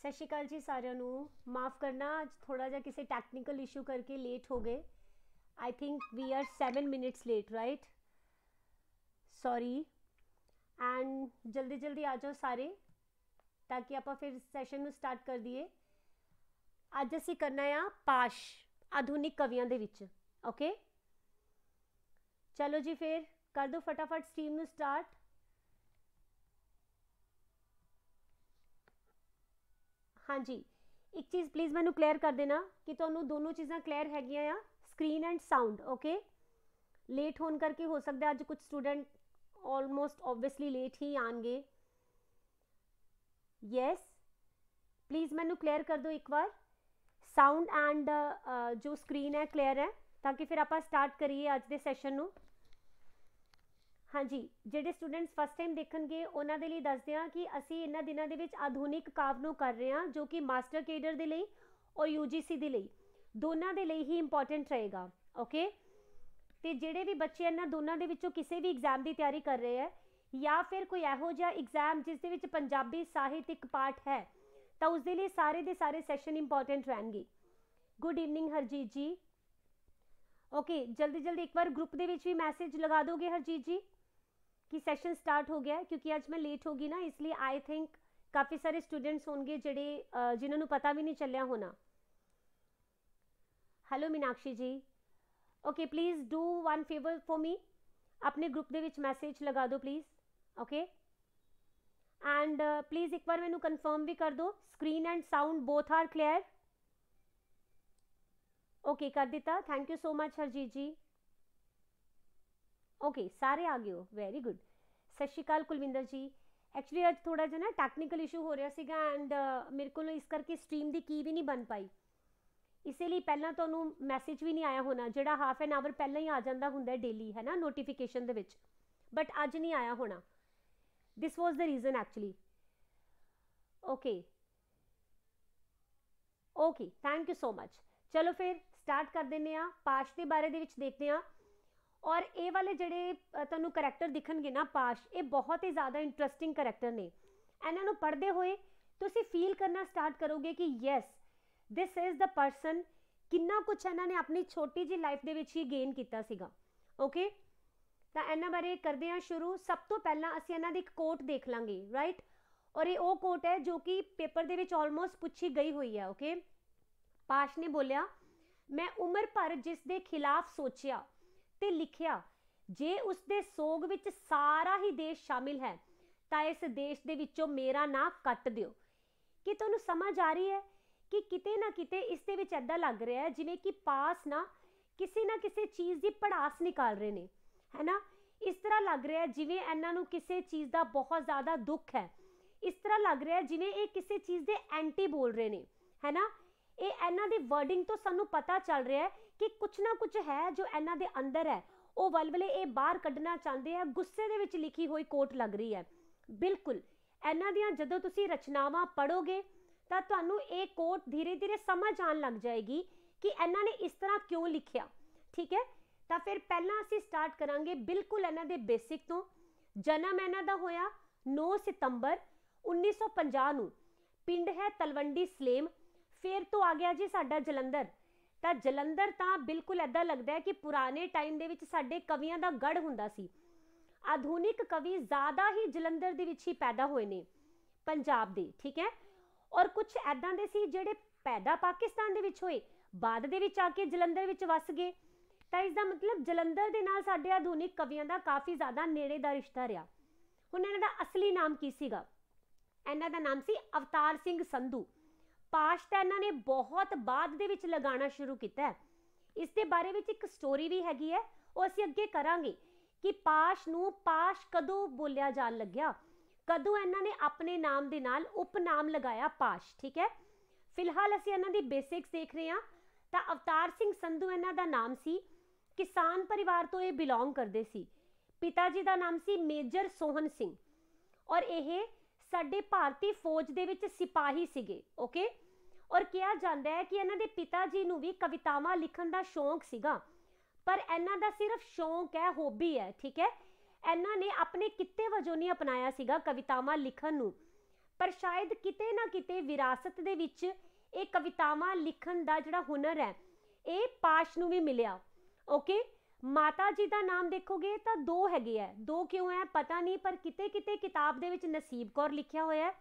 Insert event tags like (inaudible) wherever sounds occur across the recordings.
ਸਤਿ ਸ਼੍ਰੀ ਅਕਾਲ ਜੀ ਸਾਰਿਆਂ ਨੂੰ ਮਾਫ ਕਰਨਾ ਅੱਜ ਥੋੜਾ ਜਿਹਾ ਕਿਸੇ ਟੈਕਨੀਕਲ ਇਸ਼ੂ ਕਰਕੇ ਲੇਟ ਹੋ ਗਏ I think we are 7 minutes late right sorry and ਜਲਦੀ ਜਲਦੀ ਆ ਜਾਓ ਸਾਰੇ ਤਾਂ ਕਿ ਆਪਾਂ ਫਿਰ ਸੈਸ਼ਨ ਨੂੰ ਸਟਾਰਟ ਕਰ ਦਈਏ ਅੱਜ ਅਸੀਂ ਕਰਨਾ ਆ ਪਾਸ਼ ਆਧੁਨਿਕ ਕਵੀਆਂ ਦੇ ਵਿੱਚ ਓਕੇ ਚਲੋ ਜੀ ਫਿਰ ਕਰ ਦੋ ਫਟਾਫਟ ਸਟ੍ਰੀਮ ਨੂੰ ਸਟਾਰਟ ਹਾਂਜੀ ਇੱਕ ਚੀਜ਼ ਪਲੀਜ਼ ਮੈਨੂੰ ਕਲੀਅਰ ਕਰ ਦੇਣਾ ਕਿ ਤੁਹਾਨੂੰ ਦੋਨੋਂ ਚੀਜ਼ਾਂ ਕਲੀਅਰ ਹੈਗੀਆਂ ਆ screen and sound okay late ਹੋਣ ਕਰਕੇ ਹੋ ਸਕਦਾ ਅੱਜ ਕੁਝ ਸਟੂਡੈਂਟ ਆਲਮੋਸਟ ਆਬਵੀਅਸਲੀ ਲੇਟ ਹੀ ਆਣਗੇ ਯੈਸ ਪਲੀਜ਼ ਮੈਨੂੰ ਕਲੀਅਰ ਕਰ ਦਿਓ ਇੱਕ ਵਾਰ ਸਾਊਂਡ ਐਂਡ ਜੋ ਸਕਰੀਨ ਹੈ ਕਲੀਅਰ ਹੈ ਤਾਂ ਕਿ ਫਿਰ ਆਪਾਂ ਸਟਾਰਟ ਕਰੀਏ ਅੱਜ ਦੇ ਸੈਸ਼ਨ ਨੂੰ ਹਾਂਜੀ ਜਿਹੜੇ ਸਟੂਡੈਂਟਸ ਫਸਟ ਟਾਈਮ ਦੇਖਣਗੇ ਉਹਨਾਂ ਦੇ ਲਈ ਦੱਸਦੇ ਹਾਂ ਕਿ ਅਸੀਂ ਇਹਨਾਂ ਦਿਨਾਂ ਦੇ ਵਿੱਚ ਆਧੁਨਿਕ ਕਾਵ ਨੂੰ ਕਰ ਰਹੇ ਹਾਂ ਜੋ ਕਿ ਮਾਸਟਰ ਕੇਡਰ ਦੇ ਲਈ ਔਰ UGC ਦੇ ਲਈ ਦੋਨਾਂ ਦੇ ਲਈ ਹੀ ਇੰਪੋਰਟੈਂਟ ਰਹੇਗਾ ਓਕੇ ਤੇ ਜਿਹੜੇ ਵੀ ਬੱਚੇ ਇਹਨਾਂ ਦੋਨਾਂ ਦੇ ਵਿੱਚੋਂ ਕਿਸੇ ਵੀ ਐਗਜ਼ਾਮ ਦੀ ਤਿਆਰੀ ਕਰ ਰਹੇ ਹੈ ਜਾਂ ਫਿਰ ਕੋਈ ਇਹੋ ਜਿਹਾ ਐਗਜ਼ਾਮ ਜਿਸ ਦੇ ਵਿੱਚ ਪੰਜਾਬੀ ਸਾਹਿਤ ਇੱਕ ਪਾਰਟ ਹੈ ਤਾਂ ਉਸ ਦੇ ਲਈ ਸਾਰੇ ਦੇ ਸਾਰੇ ਸੈਸ਼ਨ ਇੰਪੋਰਟੈਂਟ ਰਹਿਣਗੇ good evening Harjeet ji okay ਜਲਦੀ ਜਲਦੀ ਇੱਕ ਵਾਰ ਗਰੁੱਪ ਦੇ ਵਿੱਚ ਵੀ ਮੈਸੇਜ ਲਗਾ ਦੋਗੇ ਹਰਜੀਤ ਜੀ कि ਸੈਸ਼ਨ ਸਟਾਰਟ ਹੋ ਗਿਆ है ਕਿਉਂਕਿ ਅੱਜ ਮੈਂ ਲੇਟ ਹੋ ਗਈ ਨਾ ਇਸ ਲਈ ਆਈ ਥਿੰਕ ਕਾਫੀ ਸਾਰੇ ਸਟੂਡੈਂਟਸ ਹੋਣਗੇ ਜਿਹੜੇ ਜਿਨ੍ਹਾਂ ਨੂੰ ਪਤਾ ਵੀ ਨਹੀਂ ਚੱਲਿਆ ਹੋਣਾ hello Meenakshi ji okay please do one favour for me ਆਪਣੇ ਗਰੁੱਪ ਦੇ ਵਿੱਚ ਮੈਸੇਜ ਲਗਾ ਦਿਓ ਪਲੀਜ਼ ਓਕੇ ਐਂਡ ਪਲੀਜ਼ ਇੱਕ ਵਾਰ ਮੈਨੂੰ ਕਨਫਰਮ ਵੀ ਕਰ ਦਿਓ screen and sound both are clear okay ਕਰ ਦਿੱਤਾ thank you so much Harjeet ji okay ਸਾਰੇ ਆ ਗਏ ਹੋ ਵੈਰੀ ਗੁੱਡ ਸਤਿ ਸ਼੍ਰੀ ਅਕਾਲ ਕੁਲਵਿੰਦਰ ਜੀ ਐਕਚੁਅਲੀ ਅੱਜ ਥੋੜਾ ਜਿਹਾ ਨਾ ਟੈਕਨੀਕਲ ਇਸ਼ੂ ਹੋ ਰਿਹਾ ਸੀਗਾ ਐਂਡ ਮੇਰੇ ਕੋਲ ਇਸ ਕਰਕੇ ਸਟ੍ਰੀਮ ਦੀ ਕੀ ਵੀ ਨਹੀਂ ਬਣ ਪਾਈ ਇਸੇ ਲਈ ਪਹਿਲਾਂ ਤੁਹਾਨੂੰ ਮੈਸੇਜ ਵੀ ਨਹੀਂ ਆਇਆ ਹੋਣਾ ਜਿਹੜਾ ਹਾਫ ਐਨ ਆਵਰ ਪਹਿਲਾਂ ਹੀ ਆ ਜਾਂਦਾ ਹੁੰਦਾ ਹੈ ਡੇਲੀ ਹੈ ਨਾ ਨੋਟੀਫਿਕੇਸ਼ਨ ਦੇ ਵਿੱਚ ਬਟ ਅੱਜ ਨਹੀਂ ਆਇਆ ਹੋਣਾ this was the reason actually okay okay thank you so much ਚਲੋ ਫਿਰ ਸਟਾਰਟ ਕਰ ਦਿੰਨੇ ਆ ਪਾਸ਼ ਦੇ ਬਾਰੇ ਦੇ ਵਿੱਚ ਦੇਖਦੇ ਆ ਔਰ ਇਹ ਵਾਲੇ ਜਿਹੜੇ ਤੁਹਾਨੂੰ ਕੈਰੈਕਟਰ ਦਿਖਣਗੇ ਨਾ ਪਾਸ਼ ਇਹ ਬਹੁਤ ਹੀ ਜ਼ਿਆਦਾ ਇੰਟਰਸਟਿੰਗ ਕੈਰੈਕਟਰ ਨੇ ਇਹਨਾਂ ਨੂੰ ਪੜ੍ਹਦੇ ਹੋਏ ਤੁਸੀਂ ਫੀਲ ਕਰਨਾ ਸਟਾਰਟ ਕਰੋਗੇ ਕਿ yes this is the person ਕਿੰਨਾ ਕੁਝ ਇਹਨਾਂ ਨੇ ਆਪਣੀ ਛੋਟੀ ਜੀ ਲਾਈਫ ਦੇ ਵਿੱਚ ਹੀ ਗੇਨ ਕੀਤਾ ਸੀਗਾ ਓਕੇ ਤਾਂ ਇਹਨਾਂ ਬਾਰੇ ਕਰਦੇ ਹਾਂ ਸ਼ੁਰੂ ਸਭ ਤੋਂ ਪਹਿਲਾਂ ਅਸੀਂ ਇਹਨਾਂ ਦੀ ਇੱਕ ਕੋਟ ਦੇਖ ਲਾਂਗੇ ਰਾਈਟ ਔਰ ਇਹ ਉਹ ਕੋਟ ਹੈ ਜੋ ਕਿ ਪੇਪਰ ਦੇ ਵਿੱਚ ਆਲਮੋਸਟ ਪੁੱਛੀ ਗਈ ਹੋਈ ਹੈ ਓਕੇ ਪਾਸ਼ ਨੇ ਬੋਲਿਆ ਮੈਂ ਉਮਰ ਭਰ ਜਿਸ ਦੇ ਖਿਲਾਫ ਸੋਚਿਆ ਤੇ ਲਿਖਿਆ ਜੇ ਉਸ ਦੇ ਸੋਗ ਵਿੱਚ ਸਾਰਾ ਹੀ ਦੇਸ਼ ਸ਼ਾਮਿਲ ਹੈ ਤਾਂ ਇਸ ਦੇਸ਼ ਦੇ ਵਿੱਚੋਂ ਮੇਰਾ ਨਾਂ ਕੱਟ ਦਿਓ ਕਿ ਤੁਹਾਨੂੰ ਸਮਝ ਆ ਰਹੀ ਹੈ ਕਿ ਕਿਤੇ ਨਾ ਕਿਤੇ ਇਸ ਦੇ ਵਿੱਚ ਐਦਾਂ ਲੱਗ ਰਿਹਾ ਹੈ ਜਿਵੇਂ ਕਿ ਪਾਸ ਨਾ ਕਿਸੇ ਨਾ ਕਿਸੇ ਚੀਜ਼ ਦੀ ਪੜਾਸ ਨਿਕਾਲ ਰਹੇ ਨੇ ਹੈਨਾ ਇਸ ਤਰ੍ਹਾਂ ਲੱਗ ਰਿਹਾ ਹੈ ਜਿਵੇਂ ਇਹਨਾਂ ਨੂੰ ਕਿਸੇ ਚੀਜ਼ ਦਾ ਬਹੁਤ ਜ਼ਿਆਦਾ ਦੁੱਖ ਹੈ ਇਸ ਤਰ੍ਹਾਂ ਲੱਗ ਰਿਹਾ ਹੈ ਜਿਵੇਂ ਇਹ ਕਿਸੇ ਚੀਜ਼ ਦੇ ਐਂਟੀ ਬੋਲ ਰਹੇ ਨੇ ਹੈਨਾ ਇਹ ਇਹਨਾਂ ਦੀ ਵਰਡਿੰਗ ਤੋਂ ਸਾਨੂੰ ਪਤਾ ਚੱਲ ਰਿਹਾ ਹੈ ਕਿ ਕੁਛ ਨਾ ਕੁਛ ਹੈ ਜੋ ਇਹਨਾਂ ਦੇ ਅੰਦਰ ਹੈ ਉਹ ਵਲਵਲੇ ਇਹ ਬਾਹਰ ਕੱਢਣਾ ਚਾਹੁੰਦੇ ਆ ਗੁੱਸੇ ਦੇ ਵਿੱਚ ਲਿਖੀ ਹੋਈ ਕੋਟ ਲੱਗ ਰਹੀ ਹੈ ਬਿਲਕੁਲ ਇਹਨਾਂ ਦੀਆਂ ਜਦੋਂ ਤੁਸੀਂ ਰਚਨਾਵਾਂ ਪੜੋਗੇ ਤਾਂ ਤੁਹਾਨੂੰ ਇਹ ਕੋਟ ਧੀਰੇ-ਧੀਰੇ ਸਮਝ ਆਣ ਲੱਗ ਜਾਏਗੀ ਕਿ ਇਹਨਾਂ ਨੇ ਇਸ ਤਰ੍ਹਾਂ ਕਿਉਂ ਲਿਖਿਆ ਠੀਕ ਹੈ ਤਾਂ ਫਿਰ ਪਹਿਲਾਂ ਅਸੀਂ ਸਟਾਰਟ ਕਰਾਂਗੇ ਬਿਲਕੁਲ ਇਹਨਾਂ ਦੇ ਬੇਸਿਕ ਤੋਂ ਜਨਮ ਇਹਨਾਂ ਦਾ ਹੋਇਆ 9 ਸਤੰਬਰ 1950 ਨੂੰ ਪਿੰਡ ਹੈ ਤਲਵੰਡੀ ਸਲੇਮ ਫੇਰ ਤੋਂ ਆ ਗਿਆ ਜੀ ਸਾਡਾ ਜਲੰਧਰ ਤਾਂ ਜਲੰਧਰ ਤਾਂ ਬਿਲਕੁਲ ਐਦਾਂ ਲੱਗਦਾ ਹੈ ਕਿ ਪੁਰਾਣੇ ਟਾਈਮ ਦੇ ਵਿੱਚ ਸਾਡੇ ਕਵੀਆਂ ਦਾ ਗੜ ਹੁੰਦਾ ਸੀ ਆਧੁਨਿਕ ਕਵੀ ਜ਼ਿਆਦਾ ਹੀ ਜਲੰਧਰ ਦੇ ਵਿੱਚ ਹੀ ਪੈਦਾ ਹੋਏ ਨੇ ਪੰਜਾਬ ਦੇ ਠੀਕ ਹੈ ਔਰ ਕੁਝ ਐਦਾਂ ਦੇ ਸੀ ਜਿਹੜੇ ਪੈਦਾ ਪਾਕਿਸਤਾਨ ਦੇ ਵਿੱਚ ਹੋਏ ਬਾਅਦ ਦੇ ਵਿੱਚ ਆ ਕੇ ਜਲੰਧਰ ਵਿੱਚ ਵਸ ਗਏ ਤਾਂ ਇਸ ਦਾ ਮਤਲਬ ਜਲੰਧਰ ਦੇ ਨਾਲ ਸਾਡੇ ਆਧੁਨਿਕ ਕਵੀਆਂ ਦਾ ਕਾਫੀ ਜ਼ਿਆਦਾ ਨੇੜੇ ਦਾ ਰਿਸ਼ਤਾ ਰਿਹਾ ਹੁਣ ਇਹਨਾਂ ਦਾ ਅਸਲੀ ਨਾਮ ਕੀ ਸੀਗਾ ਇਹਨਾਂ ਦਾ ਨਾਮ ਸੀ ਅਵਤਾਰ ਸਿੰਘ ਸੰਧੂ ਪਾਸ਼ ਤਾਂ ਇਹਨਾਂ ਨੇ ਬਹੁਤ ਬਾਅਦ ਦੇ ਵਿੱਚ ਲਗਾਉਣਾ ਸ਼ੁਰੂ ਕੀਤਾ ਇਸ ਦੇ ਬਾਰੇ ਵਿੱਚ ਇੱਕ ਸਟੋਰੀ ਵੀ ਹੈਗੀ ਹੈ ਉਹ ਅਸੀਂ ਅੱਗੇ ਕਰਾਂਗੇ ਕਿ ਪਾਸ਼ ਨੂੰ ਪਾਸ਼ ਕਦੋਂ ਬੋਲਿਆ ਜਾਣ ਲੱਗਿਆ ਕਦੋਂ ਇਹਨਾਂ ਨੇ ਆਪਣੇ ਨਾਮ ਦੇ ਨਾਲ ਉਪਨਾਮ ਲਗਾਇਆ ਪਾਸ਼ ਠੀਕ ਹੈ ਫਿਲਹਾਲ ਅਸੀਂ ਇਹਨਾਂ ਦੀ ਬੇਸਿਕਸ ਦੇਖ ਰਹੇ ਹਾਂ ਤਾਂ ਅਵਤਾਰ ਸਿੰਘ ਸੰਧੂ ਇਹਨਾਂ ਦਾ ਨਾਮ ਸੀ ਕਿਸਾਨ ਪਰਿਵਾਰ ਤੋਂ ਇਹ ਬਿਲੋਂਗ ਕਰਦੇ ਸੀ ਪਿਤਾ ਜੀ ਦਾ ਨਾਮ ਸੀ ਮੇਜਰ ਸੋਹਨ ਸਿੰਘ ਔਰ ਇਹ ਸਾਡੇ ਭਾਰਤੀ ਫੌਜ ਦੇ ਵਿੱਚ ਸਿਪਾਹੀ ਸੀਗੇ ਓਕੇ ਔਰ ਕਿਹਾ ਜਾਂਦਾ ਹੈ ਕਿ ਇਹਨਾਂ ਦੇ ਪਿਤਾ ਜੀ ਨੂੰ ਵੀ ਕਵਿਤਾਵਾਂ ਲਿਖਣ ਦਾ ਸ਼ੌਂਕ ਸੀਗਾ ਪਰ ਇਹਨਾਂ ਦਾ ਸਿਰਫ ਸ਼ੌਂਕ ਹੈ ਹੌਬੀ ਹੈ ਠੀਕ ਹੈ ਇਹਨਾਂ ਨੇ ਆਪਣੇ ਕਿੱਤੇ ਵਜੋਂ ਨਹੀਂ ਅਪਣਾਇਆ ਸੀਗਾ ਕਵਿਤਾਵਾਂ ਲਿਖਣ ਨੂੰ ਪਰ ਸ਼ਾਇਦ ਕਿਤੇ ਨਾ ਕਿਤੇ ਵਿਰਾਸਤ ਦੇ ਵਿੱਚ ਇਹ ਕਵਿਤਾਵਾਂ ਲਿਖਣ ਦਾ ਜਿਹੜਾ ਹੁਨਰ ਹੈ ਇਹ ਪਾਸ਼ ਨੂੰ ਵੀ ਮਿਲਿਆ ਓਕੇ ਮਾਤਾ ਜੀ ਦਾ ਨਾਮ ਦੇਖੋਗੇ ਤਾਂ ਦੋ ਹੈਗੇ ਆ ਦੋ ਕਿਉਂ ਹੈ ਪਤਾ ਨਹੀਂ ਪਰ ਕਿਤੇ ਕਿਤੇ ਕਿਤਾਬ ਦੇ ਵਿੱਚ ਨਸੀਬ ਕੌਰ ਲਿਖਿਆ ਹੋਇਆ ਹੈ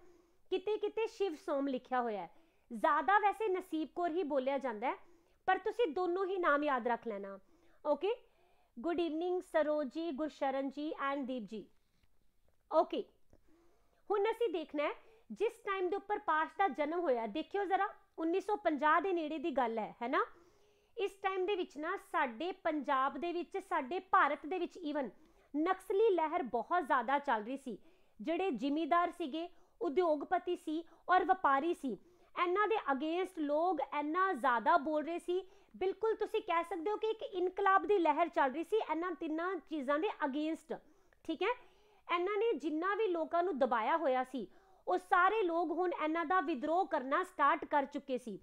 ਕਿਤੇ ਕਿਤੇ ਸ਼ਿਵ ਸੋਮ ਲਿਖਿਆ ਹੋਇਆ ਹੈ ਜ਼ਿਆਦਾ ਵੈਸੇ ਨਸੀਬ ਕੌਰ ਹੀ ਬੋਲਿਆ ਜਾਂਦਾ ਹੈ ਪਰ ਤੁਸੀਂ ਦੋਨੋਂ ਹੀ ਨਾਮ ਯਾਦ ਰੱਖ ਲੈਣਾ ਓਕੇ ਗੁੱਡ ਈਵਨਿੰਗ ਸਰੋਜ ਜੀ ਗੁਰਸ਼ਰਨ ਜੀ ਐਂਡ ਦੀਪ ਜੀ ਓਕੇ ਹੁਣ ਅਸੀਂ ਦੇਖਣਾ ਹੈ ਜਿਸ ਟਾਈਮ ਦੇ ਉੱਪਰ ਪਾਸ਼ ਦਾ ਜਨਮ ਹੋਇਆ ਦੇਖਿਓ ਜ਼ਰਾ 1950 ਦੇ ਨੇੜੇ ਦੀ ਗੱਲ ਹੈ ਹੈਨਾ ਇਸ ਟਾਈਮ ਦੇ ਵਿੱਚ ਨਾ ਸਾਡੇ ਪੰਜਾਬ ਦੇ ਵਿੱਚ ਸਾਡੇ ਭਾਰਤ ਦੇ ਵਿੱਚ ਈਵਨ ਨਕਸਲੀ ਲਹਿਰ ਬਹੁਤ ਜ਼ਿਆਦਾ ਚੱਲ ਰਹੀ ਸੀ ਜਿਹੜੇ ਜ਼ਿਮੀਦਾਰ ਸੀਗੇ ਉਦਯੋਗਪਤੀ ਸੀ ਔਰ ਵਪਾਰੀ ਸੀ ਇਹਨਾਂ ਦੇ ਅਗੇਂਸਟ ਲੋਕ ਇੰਨਾ ਜ਼ਿਆਦਾ ਬੋਲ ਰਹੇ ਸੀ ਬਿਲਕੁਲ ਤੁਸੀਂ ਕਹਿ ਸਕਦੇ ਹੋ ਕਿ ਇੱਕ ਇਨਕਲਾਬ ਦੀ ਲਹਿਰ ਚੱਲ ਰਹੀ ਸੀ ਇਹਨਾਂ ਤਿੰਨਾਂ ਚੀਜ਼ਾਂ ਦੇ ਅਗੇਂਸਟ ਠੀਕ ਹੈ ਇਹਨਾਂ ਨੇ ਜਿੰਨਾ ਵੀ ਲੋਕਾਂ ਨੂੰ ਦਬਾਇਆ ਹੋਇਆ ਸੀ ਉਹ ਸਾਰੇ ਲੋਕ ਹੁਣ ਇਹਨਾਂ ਦਾ ਵਿਦਰੋਹ ਕਰਨਾ ਸਟਾਰਟ ਕਰ ਚੁੱਕੇ ਸੀ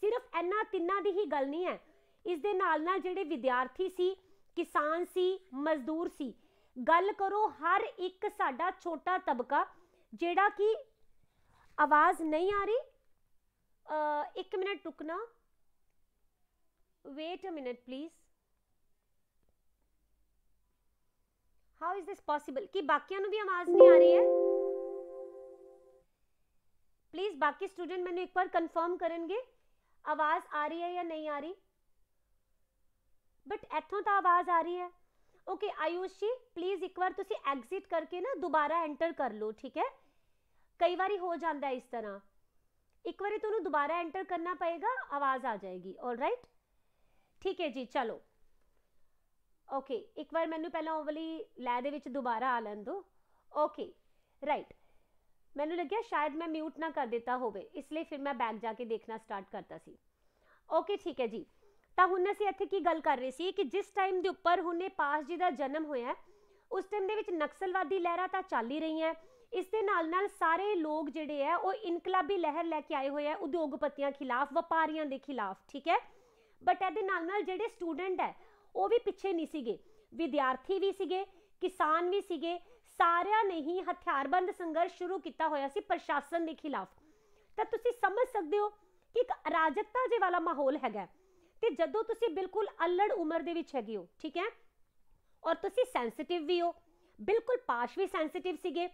ਸਿਰਫ ਇਹਨਾਂ ਤਿੰਨਾਂ ਦੀ ਹੀ ਗੱਲ ਨਹੀਂ ਹੈ ਇਸ ਦੇ ਨਾਲ ਨਾਲ ਜਿਹੜੇ ਵਿਦਿਆਰਥੀ ਸੀ ਕਿਸਾਨ ਸੀ ਮਜ਼ਦੂਰ ਸੀ ਗੱਲ ਕਰੋ ਹਰ ਇੱਕ ਸਾਡਾ ਛੋਟਾ ਤਬਕਾ ਜਿਹੜਾ ਕਿ ਆਵਾਜ਼ ਨਹੀਂ ਆ ਰਹੀ ਇੱਕ ਮਿੰਟ ਟੁਕਣਾ wait a minute please how is this possible ਕਿ ਬਾਕੀਆਂ ਨੂੰ ਵੀ ਆਵਾਜ਼ ਨਹੀਂ ਆ ਰਹੀ ਹੈ ਪਲੀਜ਼ ਬਾਕੀ ਸਟੂਡੈਂਟ ਮੈਨੂੰ ਇੱਕ ਵਾਰ ਕਨਫਰਮ ਕਰਨਗੇ ਆਵਾਜ਼ ਆ ਰਹੀ ਹੈ ਜਾਂ ਨਹੀਂ ਆ ਰਹੀ ਬਟ ਇੱਥੋਂ ਤਾਂ ਆਵਾਜ਼ ਆ ਰਹੀ ਹੈ ਓਕੇ ਆਯੂਸ਼ ਜੀ ਪਲੀਜ਼ ਇੱਕ ਵਾਰ ਤੁਸੀਂ ਐਗਜ਼ਿਟ ਕਰਕੇ ਨਾ ਦੁਬਾਰਾ ਐਂਟਰ ਕਰ ਲਓ ਠੀਕ ਹੈ ਕਈ ਵਾਰੀ ਹੋ ਜਾਂਦਾ ਇਸ ਤਰ੍ਹਾਂ ਇੱਕ ਵਾਰੀ ਤੁਹਾਨੂੰ ਦੁਬਾਰਾ ਐਂਟਰ ਕਰਨਾ ਪਏਗਾ ਆਵਾਜ਼ ਆ ਜਾਏਗੀ ਆਲਰਾਈਟ ਠੀਕ ਹੈ ਜੀ ਚਲੋ ਓਕੇ ਇੱਕ ਵਾਰ ਮੈਨੂੰ ਪਹਿਲਾਂ ਉਹ ਵਾਲੀ ਲੈ ਦੇ ਵਿੱਚ ਦੁਬਾਰਾ ਆ ਲੈਣ ਦਿਓ ਓਕੇ ਰਾਈਟ ਮੈਨੂੰ ਲੱਗਿਆ ਸ਼ਾਇਦ ਮੈਂ ਮਿਊਟ ਨਾ ਕਰ ਦਿੱਤਾ ਹੋਵੇ ਇਸ ਲਈ ਫਿਰ ਮੈਂ ਬੈਗ ਜਾ ਕੇ ਦੇਖਣਾ ਸਟਾਰਟ ਕਰਤਾ ਸੀ ਓਕੇ ਠੀਕ ਹੈ ਜੀ ਤਾਂ ਹੁਣ ਅਸੀਂ ਇੱਥੇ ਕੀ ਗੱਲ ਕਰ ਰਹੇ ਸੀ ਕਿ ਜਿਸ ਟਾਈਮ ਦੇ ਉੱਪਰ ਹੁਣੇ ਪਾਸ ਜੀ ਦਾ ਜਨਮ ਹੋਇਆ ਉਸ ਟਾਈਮ ਦੇ ਵਿੱਚ ਨਕਸਲਵਾਦੀ ਲਹਿਰਾਂ ਤਾਂ ਚੱਲ ਹੀ ਰਹੀਆਂ ਇਸ ਦੇ ਨਾਲ ਨਾਲ ਸਾਰੇ ਲੋਕ ਜਿਹੜੇ ਆ ਉਹ ਇਨਕਲਾਬੀ ਲਹਿਰ ਲੈ ਕੇ ਆਏ ਹੋਏ ਆ ਉਦਯੋਗਪਤੀਆਂ ਖਿਲਾਫ ਵਪਾਰੀਆਂ ਦੇ ਖਿਲਾਫ ਠੀਕ ਹੈ ਬਟ ਇਹਦੇ ਨਾਲ ਨਾਲ ਜਿਹੜੇ ਸਟੂਡੈਂਟ ਹੈ ਉਹ ਵੀ ਪਿੱਛੇ ਨਹੀਂ ਸੀਗੇ ਵਿਦਿਆਰਥੀ ਵੀ ਸੀਗੇ ਕਿਸਾਨ ਵੀ ਸੀਗੇ ਸਾਰਿਆਂ ਨੇ ਹੀ ਹਥਿਆਰਬੰਦ ਸੰਘਰਸ਼ ਸ਼ੁਰੂ ਕੀਤਾ ਹੋਇਆ ਸੀ ਪ੍ਰਸ਼ਾਸਨ ਦੇ ਖਿਲਾਫ ਤਾਂ ਤੁਸੀਂ ਸਮਝ ਸਕਦੇ ਹੋ ਕਿ ਇੱਕ ਅਰਾਜਕਤਾ ਜੇ ਵਾਲਾ ਮਾਹੌਲ ਹੈਗਾ ਤੇ ਜਦੋਂ ਤੁਸੀਂ ਬਿਲਕੁਲ ਅਲੜ ਉਮਰ ਦੇ ਵਿੱਚ ਹੈਗੇ ਹੋ ਠੀਕ ਹੈ ਔਰ ਤੁਸੀਂ ਸੈਂਸਿਟਿਵ ਵੀ ਹੋ ਬਿਲਕੁਲ ਪਾਸ਼ ਵੀ ਸੈਂਸਿਟਿਵ ਸੀਗੇ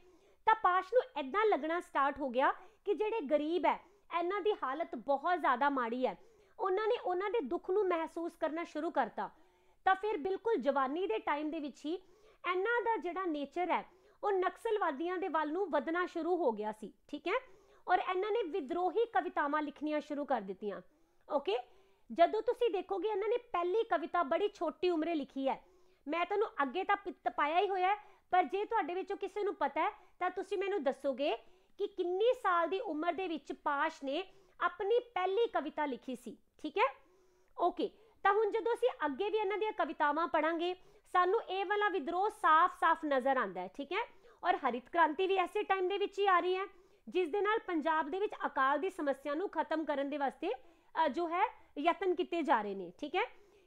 ਤਾਂ ਪਾਸ਼ ਨੂੰ ਐਦਾਂ ਲੱਗਣਾ ਸਟਾਰਟ ਹੋ ਗਿਆ ਕਿ ਜਿਹੜੇ ਗਰੀਬ ਹੈ ਇਹਨਾਂ ਦੀ ਹਾਲਤ ਬਹੁਤ ਜ਼ਿਆਦਾ ਮਾੜੀ ਹੈ ਉਹਨਾਂ ਨੇ ਉਹਨਾਂ ਦੇ ਦੁੱਖ ਨੂੰ ਮਹਿਸੂਸ ਕਰਨਾ ਸ਼ੁਰੂ ਕਰਤਾ ਤਾਂ ਫਿਰ ਬਿਲਕੁਲ ਜਵਾਨੀ ਦੇ ਟਾਈਮ ਦੇ ਵਿੱਚ ਹੀ ਇਹਨਾਂ ਦਾ ਜਿਹੜਾ ਨੇਚਰ ਹੈ ਉਹ ਨਕਸਲਵਾਦੀਆਂ ਦੇ ਵੱਲ ਨੂੰ ਵਧਣਾ ਸ਼ੁਰੂ ਹੋ ਗਿਆ ਸੀ ਠੀਕ ਹੈ ਔਰ ਇਹਨਾਂ ਨੇ ਵਿਦਰੋਹੀ ਕਵਿਤਾਵਾਂ ਲਿਖਣੀਆਂ ਸ਼ੁਰੂ ਕਰ ਦਿੱਤੀਆਂ ਓਕੇ ਜਦੋਂ ਤੁਸੀਂ ਦੇਖੋਗੇ ਇਹਨਾਂ ਨੇ ਪਹਿਲੀ ਕਵਿਤਾ ਬੜੀ ਛੋਟੀ ਉਮਰੇ ਲਿਖੀ ਹੈ ਮੈਂ ਤੁਹਾਨੂੰ ਅੱਗੇ ਤਾਂ ਪਿੱਤ ਪਾਇਆ ਹੀ ਹੋਇਆ ਪਰ ਜੇ ਤੁਹਾਡੇ ਵਿੱਚੋਂ ਕਿਸੇ ਨੂੰ ਪਤਾ ਹੈ ਤਾਂ ਤੁਸੀਂ ਮੈਨੂੰ ਦੱਸੋਗੇ ਕਿ ਕਿੰਨੀ ਸਾਲ ਦੀ ਉਮਰ ਦੇ ਵਿੱਚ ਪਾਸ਼ ਨੇ ਆਪਣੀ ਪਹਿਲੀ ਕਵਿਤਾ ਲਿਖੀ ਸੀ ਠੀਕ ਹੈ ਓਕੇ ਤਾਂ ਹੁਣ ਜਦੋਂ ਅਸੀਂ ਅੱਗੇ ਵੀ ਇਹਨਾਂ ਦੀਆਂ ਕਵਿਤਾਵਾਂ ਪੜਾਂਗੇ ਸਾਨੂੰ ਇਹ ਵਾਲਾ ਵਿਦਰੋਹ ਸਾਫ਼-ਸਾਫ਼ ਨਜ਼ਰ ਆਉਂਦਾ ਹੈ ਠੀਕ ਹੈ ਔਰ ਹਰਿਤ ਕ੍ਰਾਂਤੀ ਵੀ ਐਸੇ ਟਾਈਮ ਦੇ ਵਿੱਚ ਹੀ ਆ ਰਹੀ ਹੈ ਜਿਸ ਦੇ ਨਾਲ ਪੰਜਾਬ ਦੇ ਵਿੱਚ ਅਕਾਲ ਦੀ ਸਮੱਸਿਆ ਨੂੰ ਖਤਮ ਕਰਨ ਦੇ ਵਾਸਤੇ ਜੋ ਹੈ ਯਤਨ ਕੀਤੇ ਜਾ ਰਹੇ ਨੇ ਠੀਕ ਹੈ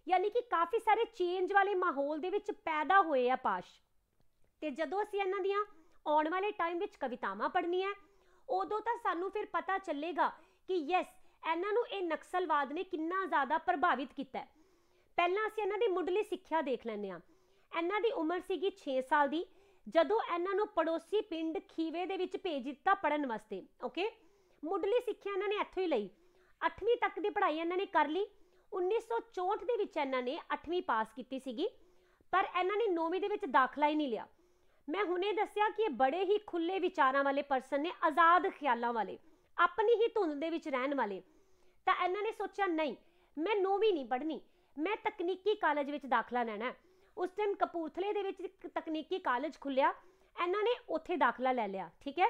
ਯਾਨੀ ਕਿ ਕਾਫੀ ਸਾਰੇ ਚੇਂਜ ਵਾਲੇ ਮਾਹੌਲ ਦੇ ਵਿੱਚ ਪੈਦਾ ਹੋਏ ਆ ਪਾਸ਼ ਤੇ ਜਦੋਂ ਅਸੀਂ ਇਹਨਾਂ ਦੀਆਂ ਆਉਣ ਵਾਲੇ ਟਾਈਮ ਵਿੱਚ ਕਵਿਤਾਵਾਂ ਪੜ੍ਹਨੀਆਂ ਉਦੋਂ ਤਾਂ ਸਾਨੂੰ ਫਿਰ ਪਤਾ ਚੱਲੇਗਾ ਕਿ ਯੈਸ ਇਹਨਾਂ ਨੂੰ ਇਹ ਨਕਸਲਵਾਦ ਨੇ ਕਿੰਨਾ ਜ਼ਿਆਦਾ ਪ੍ਰਭਾਵਿਤ ਕੀਤਾ ਹੈ ਪਹਿਲਾਂ ਅਸੀਂ ਇਹਨਾਂ ਦੀ ਮੁੱਢਲੀ ਸਿੱਖਿਆ ਦੇਖ ਲੈਂਦੇ ਹਾਂ ਇਹਨਾਂ ਦੀ ਉਮਰ ਸੀਗੀ 6 ਸਾਲ ਦੀ ਜਦੋਂ ਇਹਨਾਂ ਨੂੰ ਪੜੋਸੀ ਪਿੰਡ ਖੀਵੇ ਦੇ ਵਿੱਚ ਭੇਜ ਦਿੱਤਾ ਪੜਨ ਵਾਸਤੇ ਓਕੇ ਮੁੱਢਲੀ ਸਿੱਖਿਆ ਇਹਨਾਂ ਨੇ ਇੱਥੋਂ ਹੀ ਲਈ 8ਵੀਂ ਤੱਕ ਦੀ ਪੜ੍ਹਾਈ ਇਹਨਾਂ ਨੇ ਕਰ ਲਈ 1964 ਦੇ ਵਿੱਚ ਇਹਨਾਂ ਨੇ 8ਵੀਂ ਪਾਸ ਕੀਤੀ ਸੀਗੀ ਪਰ ਇਹਨਾਂ ਨੇ 9ਵੀਂ ਦੇ ਵਿੱਚ ਦਾਖਲਾ ਹੀ ਨਹੀਂ ਲਿਆ ਮੈਂ ਹੁਣੇ ਦੱਸਿਆ ਕਿ ਇਹ ਬੜੇ ਹੀ ਖੁੱਲੇ ਵਿਚਾਰਾਂ ਵਾਲੇ ਪਰਸਨ ਨੇ ਆਜ਼ਾਦ ਖਿਆਲਾਂ ਵਾਲੇ ਆਪਣੀ ਹੀ ਧੁੰਦ ਦੇ ਵਿੱਚ ਰਹਿਣ ਵਾਲੇ ਤਾਂ ਇਹਨਾਂ ਨੇ ਸੋਚਿਆ ਨਹੀਂ ਮੈਂ 9ਵੀਂ ਨਹੀਂ ਪੜ੍ਹਨੀ ਮੈਂ ਤਕਨੀਕੀ ਕਾਲਜ ਵਿੱਚ ਦਾਖਲਾ ਲੈਣਾ ਹੈ ਉਸ ਟਾਈਮ ਕਪੂਰਥਲੇ ਦੇ ਵਿੱਚ ਇੱਕ ਤਕਨੀਕੀ ਕਾਲਜ ਖੁੱਲਿਆ ਇਹਨਾਂ ਨੇ ਉੱਥੇ ਦਾਖਲਾ ਲੈ ਲਿਆ ਠੀਕ ਹੈ